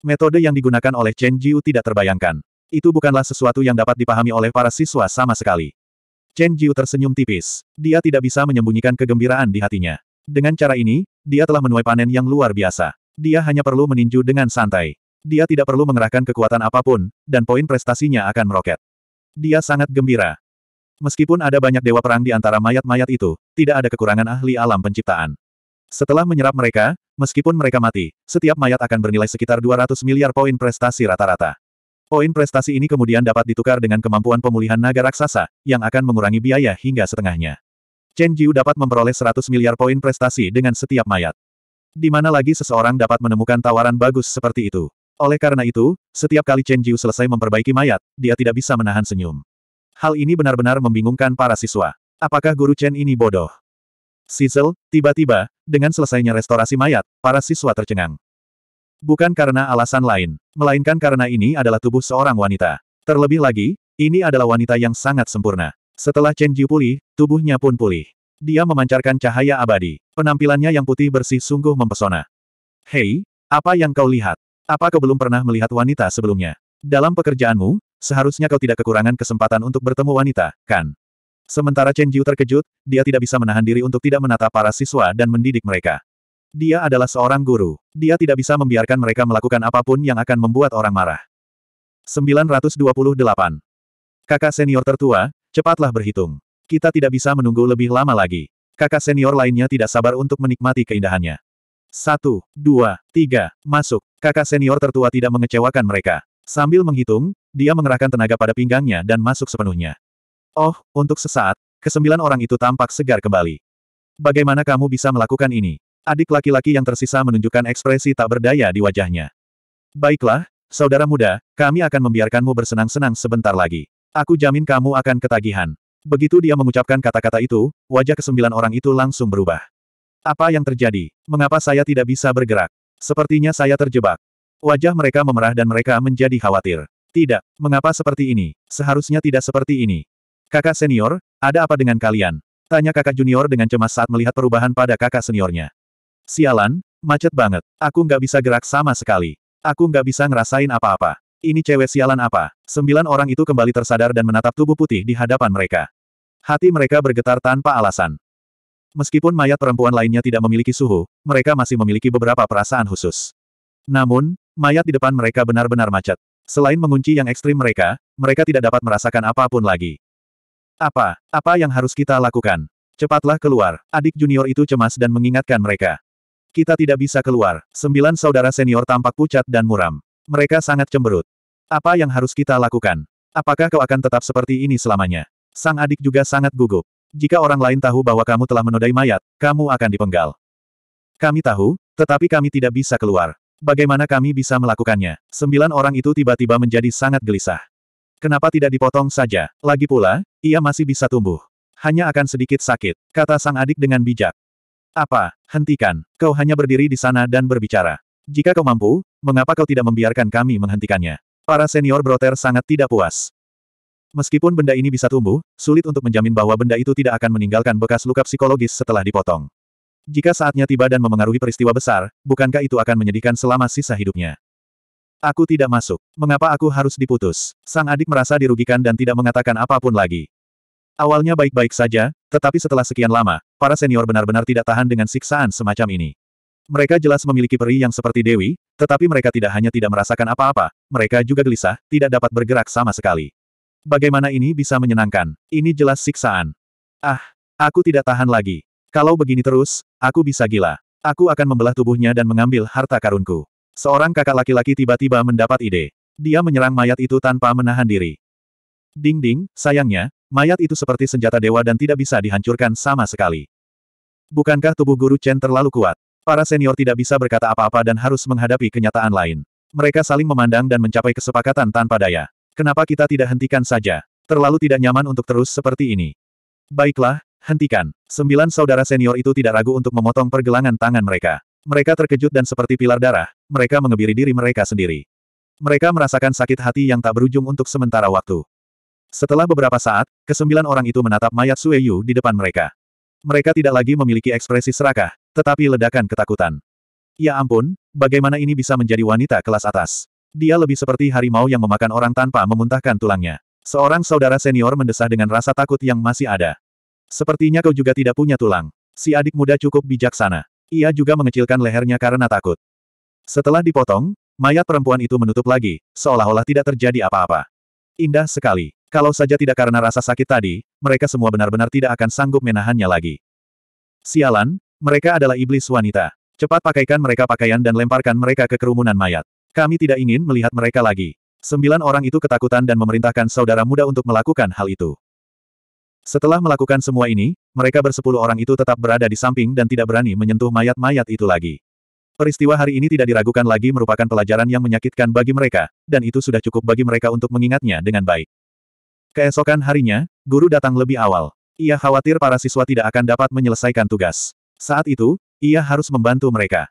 Metode yang digunakan oleh Chen Jiu tidak terbayangkan. Itu bukanlah sesuatu yang dapat dipahami oleh para siswa sama sekali. Chen Jiu tersenyum tipis. Dia tidak bisa menyembunyikan kegembiraan di hatinya. Dengan cara ini, dia telah menuai panen yang luar biasa. Dia hanya perlu meninju dengan santai. Dia tidak perlu mengerahkan kekuatan apapun, dan poin prestasinya akan meroket. Dia sangat gembira. Meskipun ada banyak dewa perang di antara mayat-mayat itu, tidak ada kekurangan ahli alam penciptaan. Setelah menyerap mereka, meskipun mereka mati, setiap mayat akan bernilai sekitar 200 miliar poin prestasi rata-rata. Poin prestasi ini kemudian dapat ditukar dengan kemampuan pemulihan naga raksasa, yang akan mengurangi biaya hingga setengahnya. Chen Jiu dapat memperoleh 100 miliar poin prestasi dengan setiap mayat. Di mana lagi seseorang dapat menemukan tawaran bagus seperti itu? Oleh karena itu, setiap kali Chen Jiu selesai memperbaiki mayat, dia tidak bisa menahan senyum. Hal ini benar-benar membingungkan para siswa. Apakah guru Chen ini bodoh? Sizzle, tiba-tiba, dengan selesainya restorasi mayat, para siswa tercengang. Bukan karena alasan lain, melainkan karena ini adalah tubuh seorang wanita. Terlebih lagi, ini adalah wanita yang sangat sempurna. Setelah Chen Jiu pulih, tubuhnya pun pulih. Dia memancarkan cahaya abadi. Penampilannya yang putih bersih sungguh mempesona. Hei, apa yang kau lihat? Apa kau belum pernah melihat wanita sebelumnya? Dalam pekerjaanmu, seharusnya kau tidak kekurangan kesempatan untuk bertemu wanita, kan? Sementara Chen Jiu terkejut, dia tidak bisa menahan diri untuk tidak menata para siswa dan mendidik mereka. Dia adalah seorang guru. Dia tidak bisa membiarkan mereka melakukan apapun yang akan membuat orang marah. 928. Kakak senior tertua, Cepatlah berhitung. Kita tidak bisa menunggu lebih lama lagi. Kakak senior lainnya tidak sabar untuk menikmati keindahannya. Satu, dua, tiga, masuk. Kakak senior tertua tidak mengecewakan mereka. Sambil menghitung, dia mengerahkan tenaga pada pinggangnya dan masuk sepenuhnya. Oh, untuk sesaat, kesembilan orang itu tampak segar kembali. Bagaimana kamu bisa melakukan ini? Adik laki-laki yang tersisa menunjukkan ekspresi tak berdaya di wajahnya. Baiklah, saudara muda, kami akan membiarkanmu bersenang-senang sebentar lagi. Aku jamin kamu akan ketagihan. Begitu dia mengucapkan kata-kata itu, wajah kesembilan orang itu langsung berubah. Apa yang terjadi? Mengapa saya tidak bisa bergerak? Sepertinya saya terjebak. Wajah mereka memerah dan mereka menjadi khawatir. Tidak, mengapa seperti ini? Seharusnya tidak seperti ini. Kakak senior, ada apa dengan kalian? Tanya kakak junior dengan cemas saat melihat perubahan pada kakak seniornya. Sialan, macet banget. Aku nggak bisa gerak sama sekali. Aku nggak bisa ngerasain apa-apa. Ini cewek sialan apa? Sembilan orang itu kembali tersadar dan menatap tubuh putih di hadapan mereka. Hati mereka bergetar tanpa alasan. Meskipun mayat perempuan lainnya tidak memiliki suhu, mereka masih memiliki beberapa perasaan khusus. Namun, mayat di depan mereka benar-benar macet. Selain mengunci yang ekstrim mereka, mereka tidak dapat merasakan apapun lagi. Apa? Apa yang harus kita lakukan? Cepatlah keluar. Adik junior itu cemas dan mengingatkan mereka. Kita tidak bisa keluar. Sembilan saudara senior tampak pucat dan muram. Mereka sangat cemberut. Apa yang harus kita lakukan? Apakah kau akan tetap seperti ini selamanya? Sang adik juga sangat gugup. Jika orang lain tahu bahwa kamu telah menodai mayat, kamu akan dipenggal. Kami tahu, tetapi kami tidak bisa keluar. Bagaimana kami bisa melakukannya? Sembilan orang itu tiba-tiba menjadi sangat gelisah. Kenapa tidak dipotong saja? Lagi pula, ia masih bisa tumbuh. Hanya akan sedikit sakit, kata sang adik dengan bijak. Apa? Hentikan. Kau hanya berdiri di sana dan berbicara. Jika kau mampu, Mengapa kau tidak membiarkan kami menghentikannya? Para senior broter sangat tidak puas. Meskipun benda ini bisa tumbuh, sulit untuk menjamin bahwa benda itu tidak akan meninggalkan bekas luka psikologis setelah dipotong. Jika saatnya tiba dan memengaruhi peristiwa besar, bukankah itu akan menyedihkan selama sisa hidupnya? Aku tidak masuk. Mengapa aku harus diputus? Sang adik merasa dirugikan dan tidak mengatakan apapun lagi. Awalnya baik-baik saja, tetapi setelah sekian lama, para senior benar-benar tidak tahan dengan siksaan semacam ini. Mereka jelas memiliki peri yang seperti Dewi, tetapi mereka tidak hanya tidak merasakan apa-apa, mereka juga gelisah, tidak dapat bergerak sama sekali. Bagaimana ini bisa menyenangkan? Ini jelas siksaan. Ah, aku tidak tahan lagi. Kalau begini terus, aku bisa gila. Aku akan membelah tubuhnya dan mengambil harta karunku. Seorang kakak laki-laki tiba-tiba mendapat ide. Dia menyerang mayat itu tanpa menahan diri. Ding-ding, sayangnya, mayat itu seperti senjata dewa dan tidak bisa dihancurkan sama sekali. Bukankah tubuh Guru Chen terlalu kuat? Para senior tidak bisa berkata apa-apa dan harus menghadapi kenyataan lain. Mereka saling memandang dan mencapai kesepakatan tanpa daya. Kenapa kita tidak hentikan saja? Terlalu tidak nyaman untuk terus seperti ini. Baiklah, hentikan. Sembilan saudara senior itu tidak ragu untuk memotong pergelangan tangan mereka. Mereka terkejut dan seperti pilar darah, mereka mengebiri diri mereka sendiri. Mereka merasakan sakit hati yang tak berujung untuk sementara waktu. Setelah beberapa saat, kesembilan orang itu menatap mayat Sueyu di depan mereka. Mereka tidak lagi memiliki ekspresi serakah, tetapi ledakan ketakutan. Ya ampun, bagaimana ini bisa menjadi wanita kelas atas? Dia lebih seperti harimau yang memakan orang tanpa memuntahkan tulangnya. Seorang saudara senior mendesah dengan rasa takut yang masih ada. Sepertinya kau juga tidak punya tulang. Si adik muda cukup bijaksana. Ia juga mengecilkan lehernya karena takut. Setelah dipotong, mayat perempuan itu menutup lagi, seolah-olah tidak terjadi apa-apa. Indah sekali. Kalau saja tidak karena rasa sakit tadi, mereka semua benar-benar tidak akan sanggup menahannya lagi. Sialan, mereka adalah iblis wanita. Cepat pakaikan mereka pakaian dan lemparkan mereka ke kerumunan mayat. Kami tidak ingin melihat mereka lagi. Sembilan orang itu ketakutan dan memerintahkan saudara muda untuk melakukan hal itu. Setelah melakukan semua ini, mereka bersepuluh orang itu tetap berada di samping dan tidak berani menyentuh mayat-mayat itu lagi. Peristiwa hari ini tidak diragukan lagi merupakan pelajaran yang menyakitkan bagi mereka, dan itu sudah cukup bagi mereka untuk mengingatnya dengan baik. Keesokan harinya, guru datang lebih awal. Ia khawatir para siswa tidak akan dapat menyelesaikan tugas. Saat itu, ia harus membantu mereka.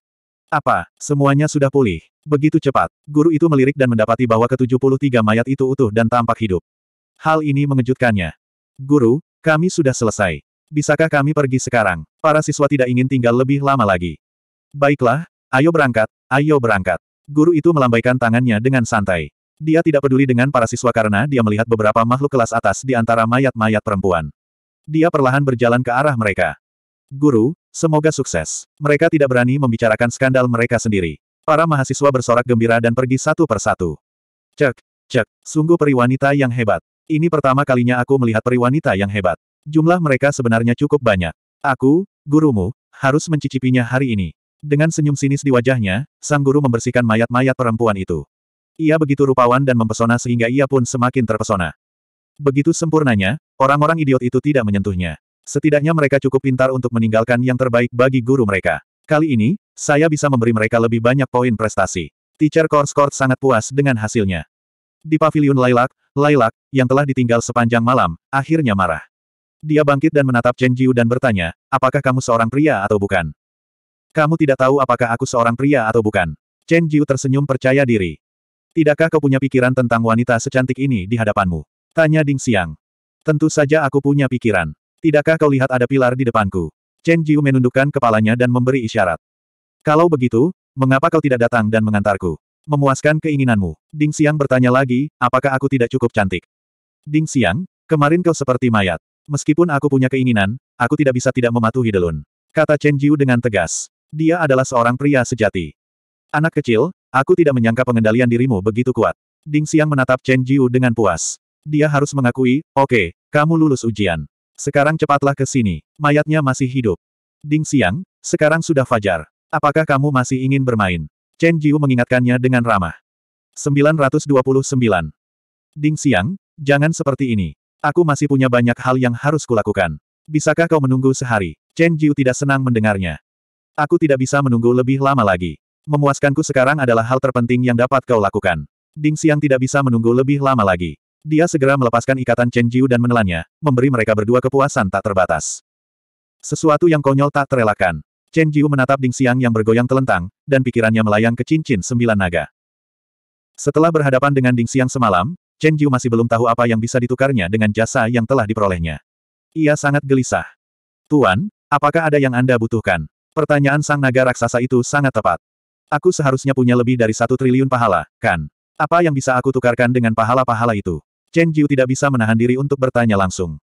Apa, semuanya sudah pulih. Begitu cepat, guru itu melirik dan mendapati bahwa ke-73 mayat itu utuh dan tampak hidup. Hal ini mengejutkannya. Guru, kami sudah selesai. Bisakah kami pergi sekarang? Para siswa tidak ingin tinggal lebih lama lagi. Baiklah, ayo berangkat, ayo berangkat. Guru itu melambaikan tangannya dengan santai. Dia tidak peduli dengan para siswa karena dia melihat beberapa makhluk kelas atas di antara mayat-mayat perempuan. Dia perlahan berjalan ke arah mereka. Guru, Semoga sukses. Mereka tidak berani membicarakan skandal mereka sendiri. Para mahasiswa bersorak gembira dan pergi satu persatu. Cek, cek, sungguh peri wanita yang hebat. Ini pertama kalinya aku melihat peri wanita yang hebat. Jumlah mereka sebenarnya cukup banyak. Aku, gurumu, harus mencicipinya hari ini. Dengan senyum sinis di wajahnya, sang guru membersihkan mayat-mayat perempuan itu. Ia begitu rupawan dan mempesona sehingga ia pun semakin terpesona. Begitu sempurnanya, orang-orang idiot itu tidak menyentuhnya. Setidaknya mereka cukup pintar untuk meninggalkan yang terbaik bagi guru mereka. Kali ini, saya bisa memberi mereka lebih banyak poin prestasi. Teacher Korskort sangat puas dengan hasilnya. Di pavilion Lailak, Lailak, yang telah ditinggal sepanjang malam, akhirnya marah. Dia bangkit dan menatap Chen Jiu dan bertanya, apakah kamu seorang pria atau bukan? Kamu tidak tahu apakah aku seorang pria atau bukan? Chen Jiu tersenyum percaya diri. Tidakkah kau punya pikiran tentang wanita secantik ini di hadapanmu? Tanya Ding Xiang. Tentu saja aku punya pikiran. Tidakkah kau lihat ada pilar di depanku? Chen Jiu menundukkan kepalanya dan memberi isyarat. Kalau begitu, mengapa kau tidak datang dan mengantarku? Memuaskan keinginanmu. Ding Xiang bertanya lagi, apakah aku tidak cukup cantik? Ding Xiang, kemarin kau seperti mayat. Meskipun aku punya keinginan, aku tidak bisa tidak mematuhi Delun. Kata Chen Jiu dengan tegas. Dia adalah seorang pria sejati. Anak kecil, aku tidak menyangka pengendalian dirimu begitu kuat. Ding Xiang menatap Chen Jiu dengan puas. Dia harus mengakui, oke, okay, kamu lulus ujian. Sekarang cepatlah ke sini. Mayatnya masih hidup. Ding Xiang, sekarang sudah fajar. Apakah kamu masih ingin bermain? Chen Jiu mengingatkannya dengan ramah. 929. Ding Xiang, jangan seperti ini. Aku masih punya banyak hal yang harus kulakukan. Bisakah kau menunggu sehari? Chen Jiu tidak senang mendengarnya. Aku tidak bisa menunggu lebih lama lagi. Memuaskanku sekarang adalah hal terpenting yang dapat kau lakukan. Ding Xiang tidak bisa menunggu lebih lama lagi. Dia segera melepaskan ikatan Chen Jiu dan menelannya, memberi mereka berdua kepuasan tak terbatas. Sesuatu yang konyol tak terelakkan. Chen Jiu menatap Ding Xiang yang bergoyang telentang, dan pikirannya melayang ke cincin sembilan naga. Setelah berhadapan dengan Ding Xiang semalam, Chen Jiu masih belum tahu apa yang bisa ditukarnya dengan jasa yang telah diperolehnya. Ia sangat gelisah. Tuan, apakah ada yang Anda butuhkan? Pertanyaan sang naga raksasa itu sangat tepat. Aku seharusnya punya lebih dari satu triliun pahala, kan? Apa yang bisa aku tukarkan dengan pahala-pahala itu? Chen Jiu tidak bisa menahan diri untuk bertanya langsung.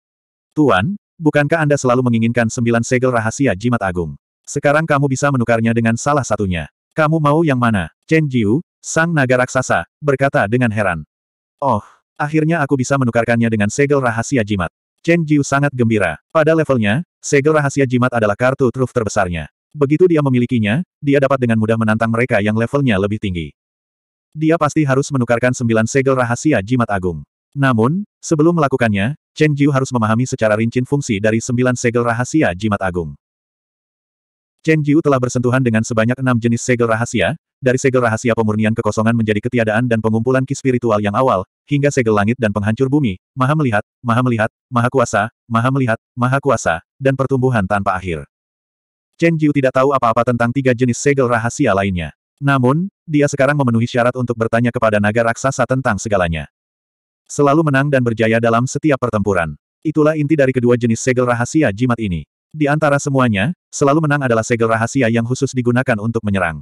Tuan, bukankah Anda selalu menginginkan sembilan segel rahasia jimat agung? Sekarang kamu bisa menukarnya dengan salah satunya. Kamu mau yang mana? Chen Jiu, sang naga raksasa, berkata dengan heran. Oh, akhirnya aku bisa menukarkannya dengan segel rahasia jimat. Chen Jiu sangat gembira. Pada levelnya, segel rahasia jimat adalah kartu truf terbesarnya. Begitu dia memilikinya, dia dapat dengan mudah menantang mereka yang levelnya lebih tinggi. Dia pasti harus menukarkan sembilan segel rahasia jimat agung. Namun, sebelum melakukannya, Chen Jiu harus memahami secara rinci fungsi dari sembilan segel rahasia jimat agung. Chen Jiu telah bersentuhan dengan sebanyak enam jenis segel rahasia, dari segel rahasia pemurnian kekosongan menjadi ketiadaan dan pengumpulan ki spiritual yang awal, hingga segel langit dan penghancur bumi, maha melihat, maha melihat, maha kuasa, maha melihat, maha kuasa, dan pertumbuhan tanpa akhir. Chen Jiu tidak tahu apa-apa tentang tiga jenis segel rahasia lainnya. Namun, dia sekarang memenuhi syarat untuk bertanya kepada naga raksasa tentang segalanya. Selalu menang dan berjaya dalam setiap pertempuran. Itulah inti dari kedua jenis segel rahasia jimat ini. Di antara semuanya, selalu menang adalah segel rahasia yang khusus digunakan untuk menyerang.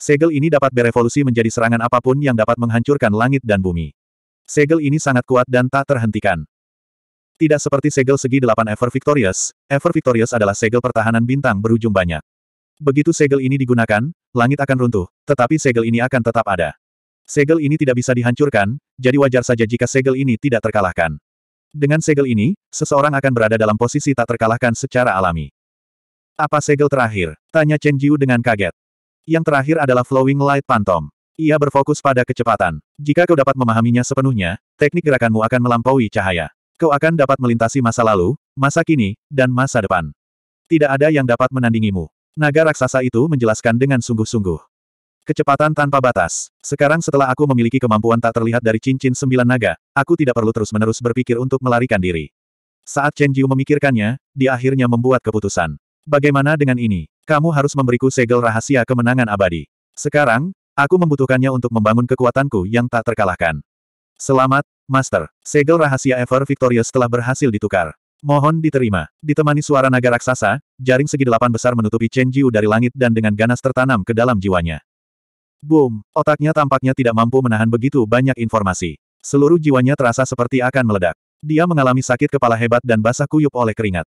Segel ini dapat berevolusi menjadi serangan apapun yang dapat menghancurkan langit dan bumi. Segel ini sangat kuat dan tak terhentikan. Tidak seperti segel segi delapan Ever Victorious, Ever Victorious adalah segel pertahanan bintang berujung banyak. Begitu segel ini digunakan, langit akan runtuh, tetapi segel ini akan tetap ada. Segel ini tidak bisa dihancurkan, jadi wajar saja jika segel ini tidak terkalahkan. Dengan segel ini, seseorang akan berada dalam posisi tak terkalahkan secara alami. Apa segel terakhir? Tanya Chen Jiu dengan kaget. Yang terakhir adalah Flowing Light Phantom. Ia berfokus pada kecepatan. Jika kau dapat memahaminya sepenuhnya, teknik gerakanmu akan melampaui cahaya. Kau akan dapat melintasi masa lalu, masa kini, dan masa depan. Tidak ada yang dapat menandingimu. Naga raksasa itu menjelaskan dengan sungguh-sungguh. Kecepatan tanpa batas. Sekarang setelah aku memiliki kemampuan tak terlihat dari cincin sembilan naga, aku tidak perlu terus-menerus berpikir untuk melarikan diri. Saat Chen Jiu memikirkannya, dia akhirnya membuat keputusan. Bagaimana dengan ini? Kamu harus memberiku segel rahasia kemenangan abadi. Sekarang, aku membutuhkannya untuk membangun kekuatanku yang tak terkalahkan. Selamat, Master. Segel rahasia Ever Victorious telah berhasil ditukar. Mohon diterima. Ditemani suara naga raksasa, jaring segi delapan besar menutupi Chen Jiu dari langit dan dengan ganas tertanam ke dalam jiwanya. Boom! Otaknya tampaknya tidak mampu menahan begitu banyak informasi. Seluruh jiwanya terasa seperti akan meledak. Dia mengalami sakit kepala hebat dan basah kuyup oleh keringat.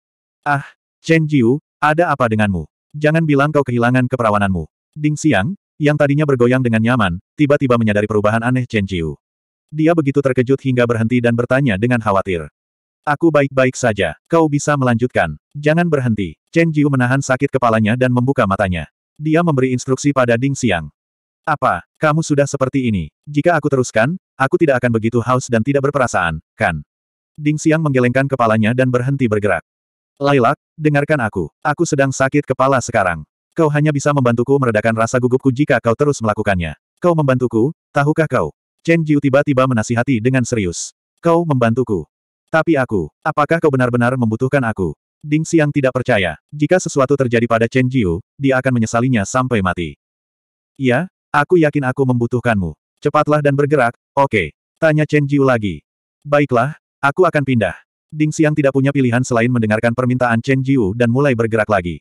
Ah, Chen Jiu, ada apa denganmu? Jangan bilang kau kehilangan keperawananmu. Ding Xiang, yang tadinya bergoyang dengan nyaman, tiba-tiba menyadari perubahan aneh Chen Jiu. Dia begitu terkejut hingga berhenti dan bertanya dengan khawatir. Aku baik-baik saja. Kau bisa melanjutkan. Jangan berhenti. Chen Jiu menahan sakit kepalanya dan membuka matanya. Dia memberi instruksi pada Ding Xiang. Apa, kamu sudah seperti ini? Jika aku teruskan, aku tidak akan begitu haus dan tidak berperasaan, kan? Ding Xiang menggelengkan kepalanya dan berhenti bergerak. Lailak, dengarkan aku. Aku sedang sakit kepala sekarang. Kau hanya bisa membantuku meredakan rasa gugupku jika kau terus melakukannya. Kau membantuku, tahukah kau? Chen Jiu tiba-tiba menasihati dengan serius. Kau membantuku. Tapi aku, apakah kau benar-benar membutuhkan aku? Ding Xiang tidak percaya. Jika sesuatu terjadi pada Chen Jiu, dia akan menyesalinya sampai mati. Ya, aku yakin aku membutuhkanmu. Cepatlah dan bergerak, oke. Tanya Chen Jiu lagi. Baiklah, aku akan pindah. Ding Xiang tidak punya pilihan selain mendengarkan permintaan Chen Jiu dan mulai bergerak lagi.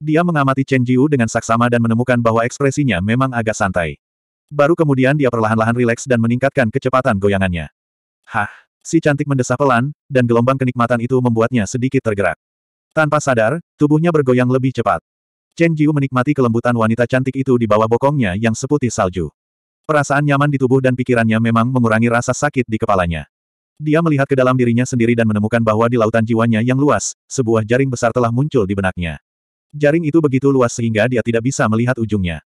Dia mengamati Chen Jiu dengan saksama dan menemukan bahwa ekspresinya memang agak santai. Baru kemudian dia perlahan-lahan rileks dan meningkatkan kecepatan goyangannya. Hah? Si cantik mendesah pelan, dan gelombang kenikmatan itu membuatnya sedikit tergerak. Tanpa sadar, tubuhnya bergoyang lebih cepat. Chen Jiu menikmati kelembutan wanita cantik itu di bawah bokongnya yang seputih salju. Perasaan nyaman di tubuh dan pikirannya memang mengurangi rasa sakit di kepalanya. Dia melihat ke dalam dirinya sendiri dan menemukan bahwa di lautan jiwanya yang luas, sebuah jaring besar telah muncul di benaknya. Jaring itu begitu luas sehingga dia tidak bisa melihat ujungnya.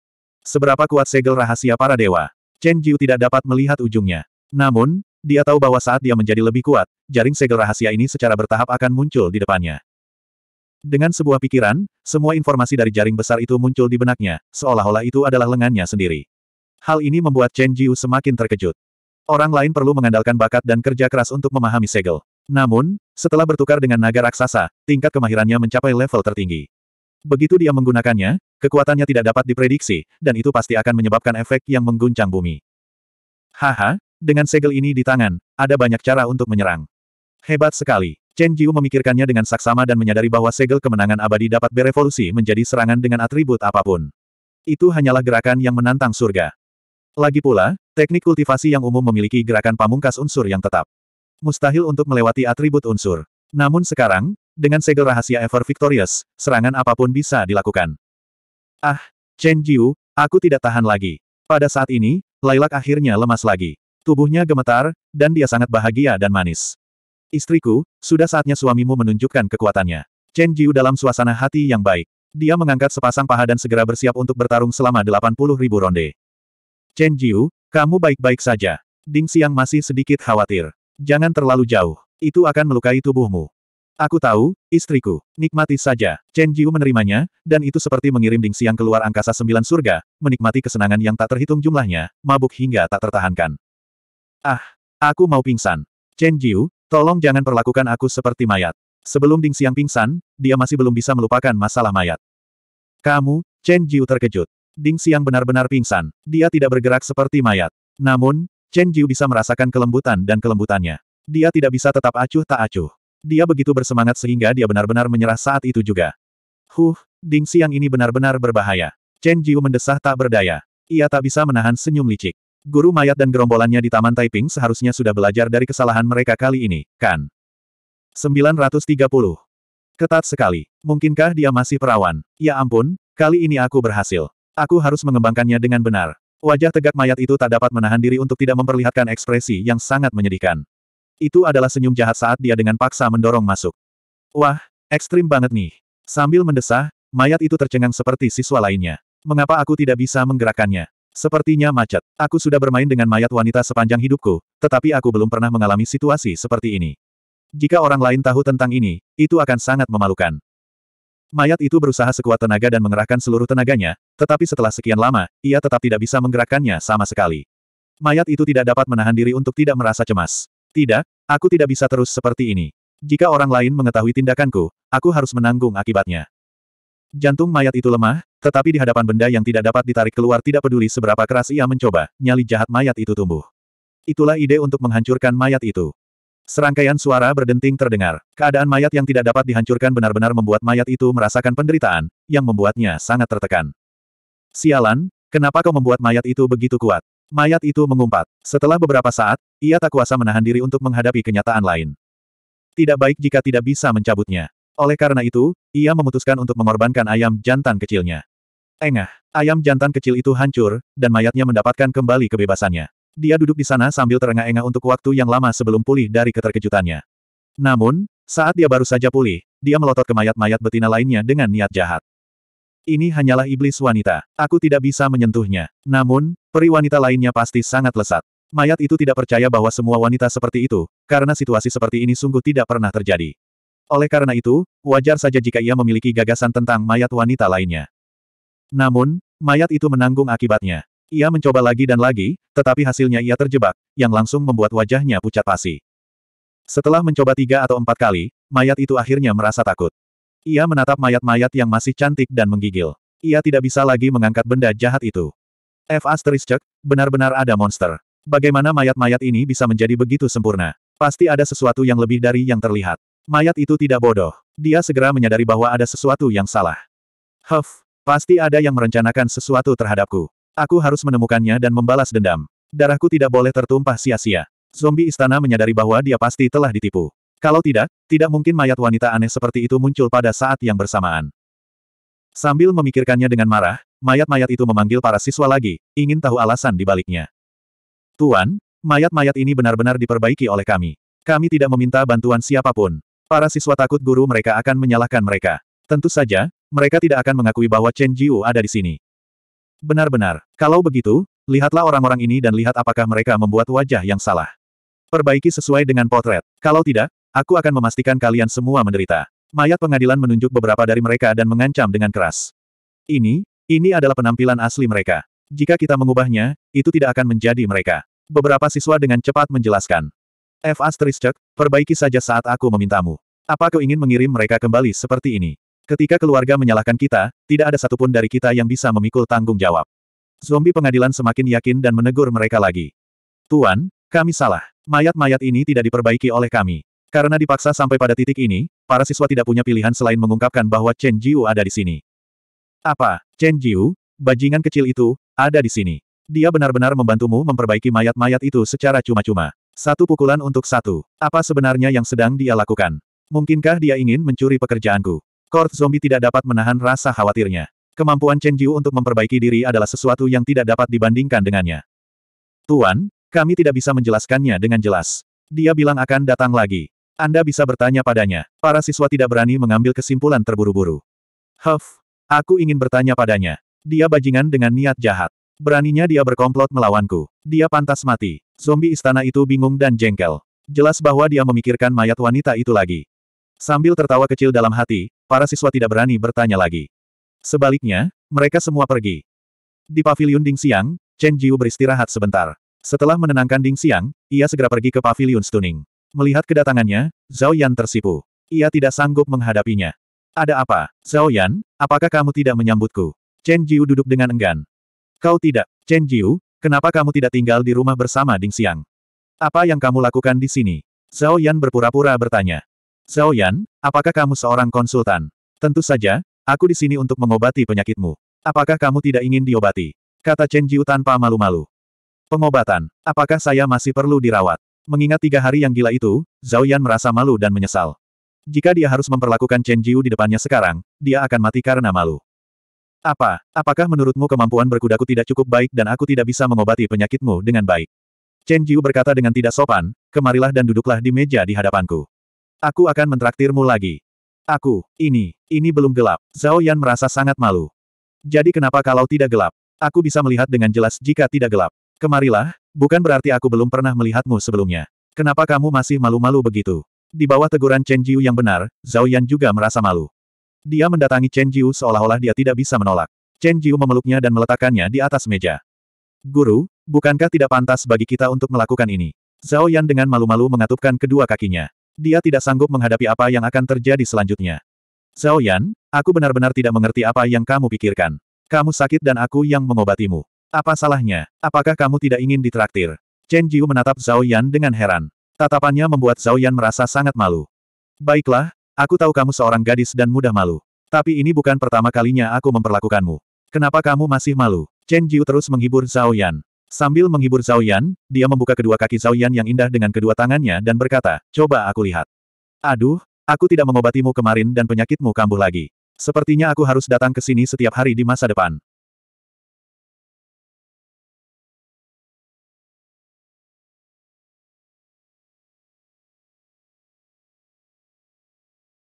Seberapa kuat segel rahasia para dewa, Chen Jiu tidak dapat melihat ujungnya. Namun, dia tahu bahwa saat dia menjadi lebih kuat, jaring segel rahasia ini secara bertahap akan muncul di depannya. Dengan sebuah pikiran, semua informasi dari jaring besar itu muncul di benaknya, seolah-olah itu adalah lengannya sendiri. Hal ini membuat Chen Jiu semakin terkejut. Orang lain perlu mengandalkan bakat dan kerja keras untuk memahami segel. Namun, setelah bertukar dengan naga raksasa, tingkat kemahirannya mencapai level tertinggi. Begitu dia menggunakannya, kekuatannya tidak dapat diprediksi, dan itu pasti akan menyebabkan efek yang mengguncang bumi. Haha, dengan segel ini di tangan, ada banyak cara untuk menyerang. Hebat sekali. Chen Jiu memikirkannya dengan saksama dan menyadari bahwa segel kemenangan abadi dapat berevolusi menjadi serangan dengan atribut apapun. Itu hanyalah gerakan yang menantang surga. Lagi pula, teknik kultivasi yang umum memiliki gerakan pamungkas unsur yang tetap. Mustahil untuk melewati atribut unsur. Namun sekarang, dengan segel rahasia Ever Victorious, serangan apapun bisa dilakukan. Ah, Chen Jiu, aku tidak tahan lagi. Pada saat ini, Lailak akhirnya lemas lagi. Tubuhnya gemetar, dan dia sangat bahagia dan manis. Istriku, sudah saatnya suamimu menunjukkan kekuatannya. Chen Jiu dalam suasana hati yang baik. Dia mengangkat sepasang paha dan segera bersiap untuk bertarung selama 80 ribu ronde. Chen Jiu, kamu baik-baik saja. Ding Xiang masih sedikit khawatir. Jangan terlalu jauh. Itu akan melukai tubuhmu. Aku tahu, istriku. Nikmati saja. Chen Jiu menerimanya, dan itu seperti mengirim Ding Xiang keluar angkasa sembilan surga, menikmati kesenangan yang tak terhitung jumlahnya, mabuk hingga tak tertahankan. Ah, aku mau pingsan. Chen Jiu, tolong jangan perlakukan aku seperti mayat. Sebelum Ding Xiang pingsan, dia masih belum bisa melupakan masalah mayat. Kamu, Chen Jiu terkejut. Ding Xiang benar-benar pingsan. Dia tidak bergerak seperti mayat. Namun, Chen Jiu bisa merasakan kelembutan dan kelembutannya. Dia tidak bisa tetap acuh tak acuh. Dia begitu bersemangat sehingga dia benar-benar menyerah saat itu juga. Huh, Ding Xiang ini benar-benar berbahaya. Chen Jiu mendesah tak berdaya. Ia tak bisa menahan senyum licik. Guru mayat dan gerombolannya di Taman Taiping seharusnya sudah belajar dari kesalahan mereka kali ini, kan? 930. Ketat sekali. Mungkinkah dia masih perawan? Ya ampun, kali ini aku berhasil. Aku harus mengembangkannya dengan benar. Wajah tegak mayat itu tak dapat menahan diri untuk tidak memperlihatkan ekspresi yang sangat menyedihkan. Itu adalah senyum jahat saat dia dengan paksa mendorong masuk. Wah, ekstrim banget nih. Sambil mendesah, mayat itu tercengang seperti siswa lainnya. Mengapa aku tidak bisa menggerakkannya? Sepertinya macet. Aku sudah bermain dengan mayat wanita sepanjang hidupku, tetapi aku belum pernah mengalami situasi seperti ini. Jika orang lain tahu tentang ini, itu akan sangat memalukan. Mayat itu berusaha sekuat tenaga dan mengerahkan seluruh tenaganya, tetapi setelah sekian lama, ia tetap tidak bisa menggerakkannya sama sekali. Mayat itu tidak dapat menahan diri untuk tidak merasa cemas. Tidak, aku tidak bisa terus seperti ini. Jika orang lain mengetahui tindakanku, aku harus menanggung akibatnya. Jantung mayat itu lemah, tetapi di hadapan benda yang tidak dapat ditarik keluar tidak peduli seberapa keras ia mencoba, nyali jahat mayat itu tumbuh. Itulah ide untuk menghancurkan mayat itu. Serangkaian suara berdenting terdengar. Keadaan mayat yang tidak dapat dihancurkan benar-benar membuat mayat itu merasakan penderitaan, yang membuatnya sangat tertekan. Sialan, kenapa kau membuat mayat itu begitu kuat? Mayat itu mengumpat. Setelah beberapa saat, ia tak kuasa menahan diri untuk menghadapi kenyataan lain. Tidak baik jika tidak bisa mencabutnya. Oleh karena itu, ia memutuskan untuk mengorbankan ayam jantan kecilnya. Engah, ayam jantan kecil itu hancur, dan mayatnya mendapatkan kembali kebebasannya. Dia duduk di sana sambil terengah-engah untuk waktu yang lama sebelum pulih dari keterkejutannya. Namun, saat dia baru saja pulih, dia melotot ke mayat-mayat betina lainnya dengan niat jahat. Ini hanyalah iblis wanita. Aku tidak bisa menyentuhnya. Namun, peri wanita lainnya pasti sangat lesat. Mayat itu tidak percaya bahwa semua wanita seperti itu, karena situasi seperti ini sungguh tidak pernah terjadi. Oleh karena itu, wajar saja jika ia memiliki gagasan tentang mayat wanita lainnya. Namun, mayat itu menanggung akibatnya. Ia mencoba lagi dan lagi, tetapi hasilnya ia terjebak, yang langsung membuat wajahnya pucat pasi. Setelah mencoba tiga atau empat kali, mayat itu akhirnya merasa takut. Ia menatap mayat-mayat yang masih cantik dan menggigil. Ia tidak bisa lagi mengangkat benda jahat itu. F asterisk, benar-benar ada monster. Bagaimana mayat-mayat ini bisa menjadi begitu sempurna? Pasti ada sesuatu yang lebih dari yang terlihat. Mayat itu tidak bodoh. Dia segera menyadari bahwa ada sesuatu yang salah. Huff, pasti ada yang merencanakan sesuatu terhadapku. Aku harus menemukannya dan membalas dendam. Darahku tidak boleh tertumpah sia-sia. Zombie istana menyadari bahwa dia pasti telah ditipu. Kalau tidak, tidak mungkin mayat wanita aneh seperti itu muncul pada saat yang bersamaan. Sambil memikirkannya dengan marah, mayat-mayat itu memanggil para siswa lagi, ingin tahu alasan dibaliknya. Tuan, mayat-mayat ini benar-benar diperbaiki oleh kami. Kami tidak meminta bantuan siapapun. Para siswa takut guru mereka akan menyalahkan mereka. Tentu saja, mereka tidak akan mengakui bahwa Chen Jiu ada di sini. Benar-benar, kalau begitu, lihatlah orang-orang ini dan lihat apakah mereka membuat wajah yang salah. Perbaiki sesuai dengan potret. Kalau tidak, aku akan memastikan kalian semua menderita. Mayat pengadilan menunjuk beberapa dari mereka dan mengancam dengan keras. Ini, ini adalah penampilan asli mereka. Jika kita mengubahnya, itu tidak akan menjadi mereka. Beberapa siswa dengan cepat menjelaskan. F. Asterisk, perbaiki saja saat aku memintamu. Apa kau ingin mengirim mereka kembali seperti ini? Ketika keluarga menyalahkan kita, tidak ada satupun dari kita yang bisa memikul tanggung jawab. Zombie pengadilan semakin yakin dan menegur mereka lagi. Tuan, kami salah. Mayat-mayat ini tidak diperbaiki oleh kami. Karena dipaksa sampai pada titik ini, para siswa tidak punya pilihan selain mengungkapkan bahwa Chen Jiu ada di sini. Apa, Chen Jiu, bajingan kecil itu, ada di sini? Dia benar-benar membantumu memperbaiki mayat-mayat itu secara cuma-cuma. Satu pukulan untuk satu. Apa sebenarnya yang sedang dia lakukan? Mungkinkah dia ingin mencuri pekerjaanku? Court zombie tidak dapat menahan rasa khawatirnya. Kemampuan Chen Jiu untuk memperbaiki diri adalah sesuatu yang tidak dapat dibandingkan dengannya. Tuan, kami tidak bisa menjelaskannya dengan jelas. Dia bilang akan datang lagi. Anda bisa bertanya padanya. Para siswa tidak berani mengambil kesimpulan terburu-buru. Huff, aku ingin bertanya padanya. Dia bajingan dengan niat jahat. Beraninya dia berkomplot melawanku. Dia pantas mati. Zombie istana itu bingung dan jengkel. Jelas bahwa dia memikirkan mayat wanita itu lagi. Sambil tertawa kecil dalam hati, para siswa tidak berani bertanya lagi. Sebaliknya, mereka semua pergi. Di pavilion Ding Siang, Chen Jiu beristirahat sebentar. Setelah menenangkan Ding Siang, ia segera pergi ke pavilion Stunning. Melihat kedatangannya, Zhao Yan tersipu. Ia tidak sanggup menghadapinya. Ada apa, Zhao Yan? Apakah kamu tidak menyambutku? Chen Jiu duduk dengan enggan. Kau tidak, Chen Jiu, Kenapa kamu tidak tinggal di rumah bersama Ding Xiang? Apa yang kamu lakukan di sini? Zhao Yan berpura-pura bertanya. Zhao Yan, apakah kamu seorang konsultan? Tentu saja, aku di sini untuk mengobati penyakitmu. Apakah kamu tidak ingin diobati? Kata Chen Jiu tanpa malu-malu. Pengobatan, apakah saya masih perlu dirawat? Mengingat tiga hari yang gila itu, Zhao Yan merasa malu dan menyesal. Jika dia harus memperlakukan Chen Jiu di depannya sekarang, dia akan mati karena malu. Apa, apakah menurutmu kemampuan berkudaku tidak cukup baik dan aku tidak bisa mengobati penyakitmu dengan baik? Chen Jiu berkata dengan tidak sopan, kemarilah dan duduklah di meja di hadapanku. Aku akan mentraktirmu lagi. Aku, ini, ini belum gelap. Zhao Yan merasa sangat malu. Jadi kenapa kalau tidak gelap? Aku bisa melihat dengan jelas jika tidak gelap. Kemarilah, bukan berarti aku belum pernah melihatmu sebelumnya. Kenapa kamu masih malu-malu begitu? Di bawah teguran Chen Jiu yang benar, Zhao Yan juga merasa malu. Dia mendatangi Chen Jiu seolah-olah dia tidak bisa menolak. Chen Jiu memeluknya dan meletakkannya di atas meja. Guru, bukankah tidak pantas bagi kita untuk melakukan ini? Zhao Yan dengan malu-malu mengatupkan kedua kakinya. Dia tidak sanggup menghadapi apa yang akan terjadi selanjutnya. Zhao Yan, aku benar-benar tidak mengerti apa yang kamu pikirkan. Kamu sakit dan aku yang mengobatimu. Apa salahnya? Apakah kamu tidak ingin ditraktir? Chen Jiu menatap Zhao Yan dengan heran. Tatapannya membuat Zhao Yan merasa sangat malu. Baiklah, Aku tahu kamu seorang gadis dan mudah malu. Tapi ini bukan pertama kalinya aku memperlakukanmu. Kenapa kamu masih malu? Chen Jiu terus menghibur Zhao Yan. Sambil menghibur Zhao Yan, dia membuka kedua kaki Zhao Yan yang indah dengan kedua tangannya dan berkata, coba aku lihat. Aduh, aku tidak mengobatimu kemarin dan penyakitmu kambuh lagi. Sepertinya aku harus datang ke sini setiap hari di masa depan.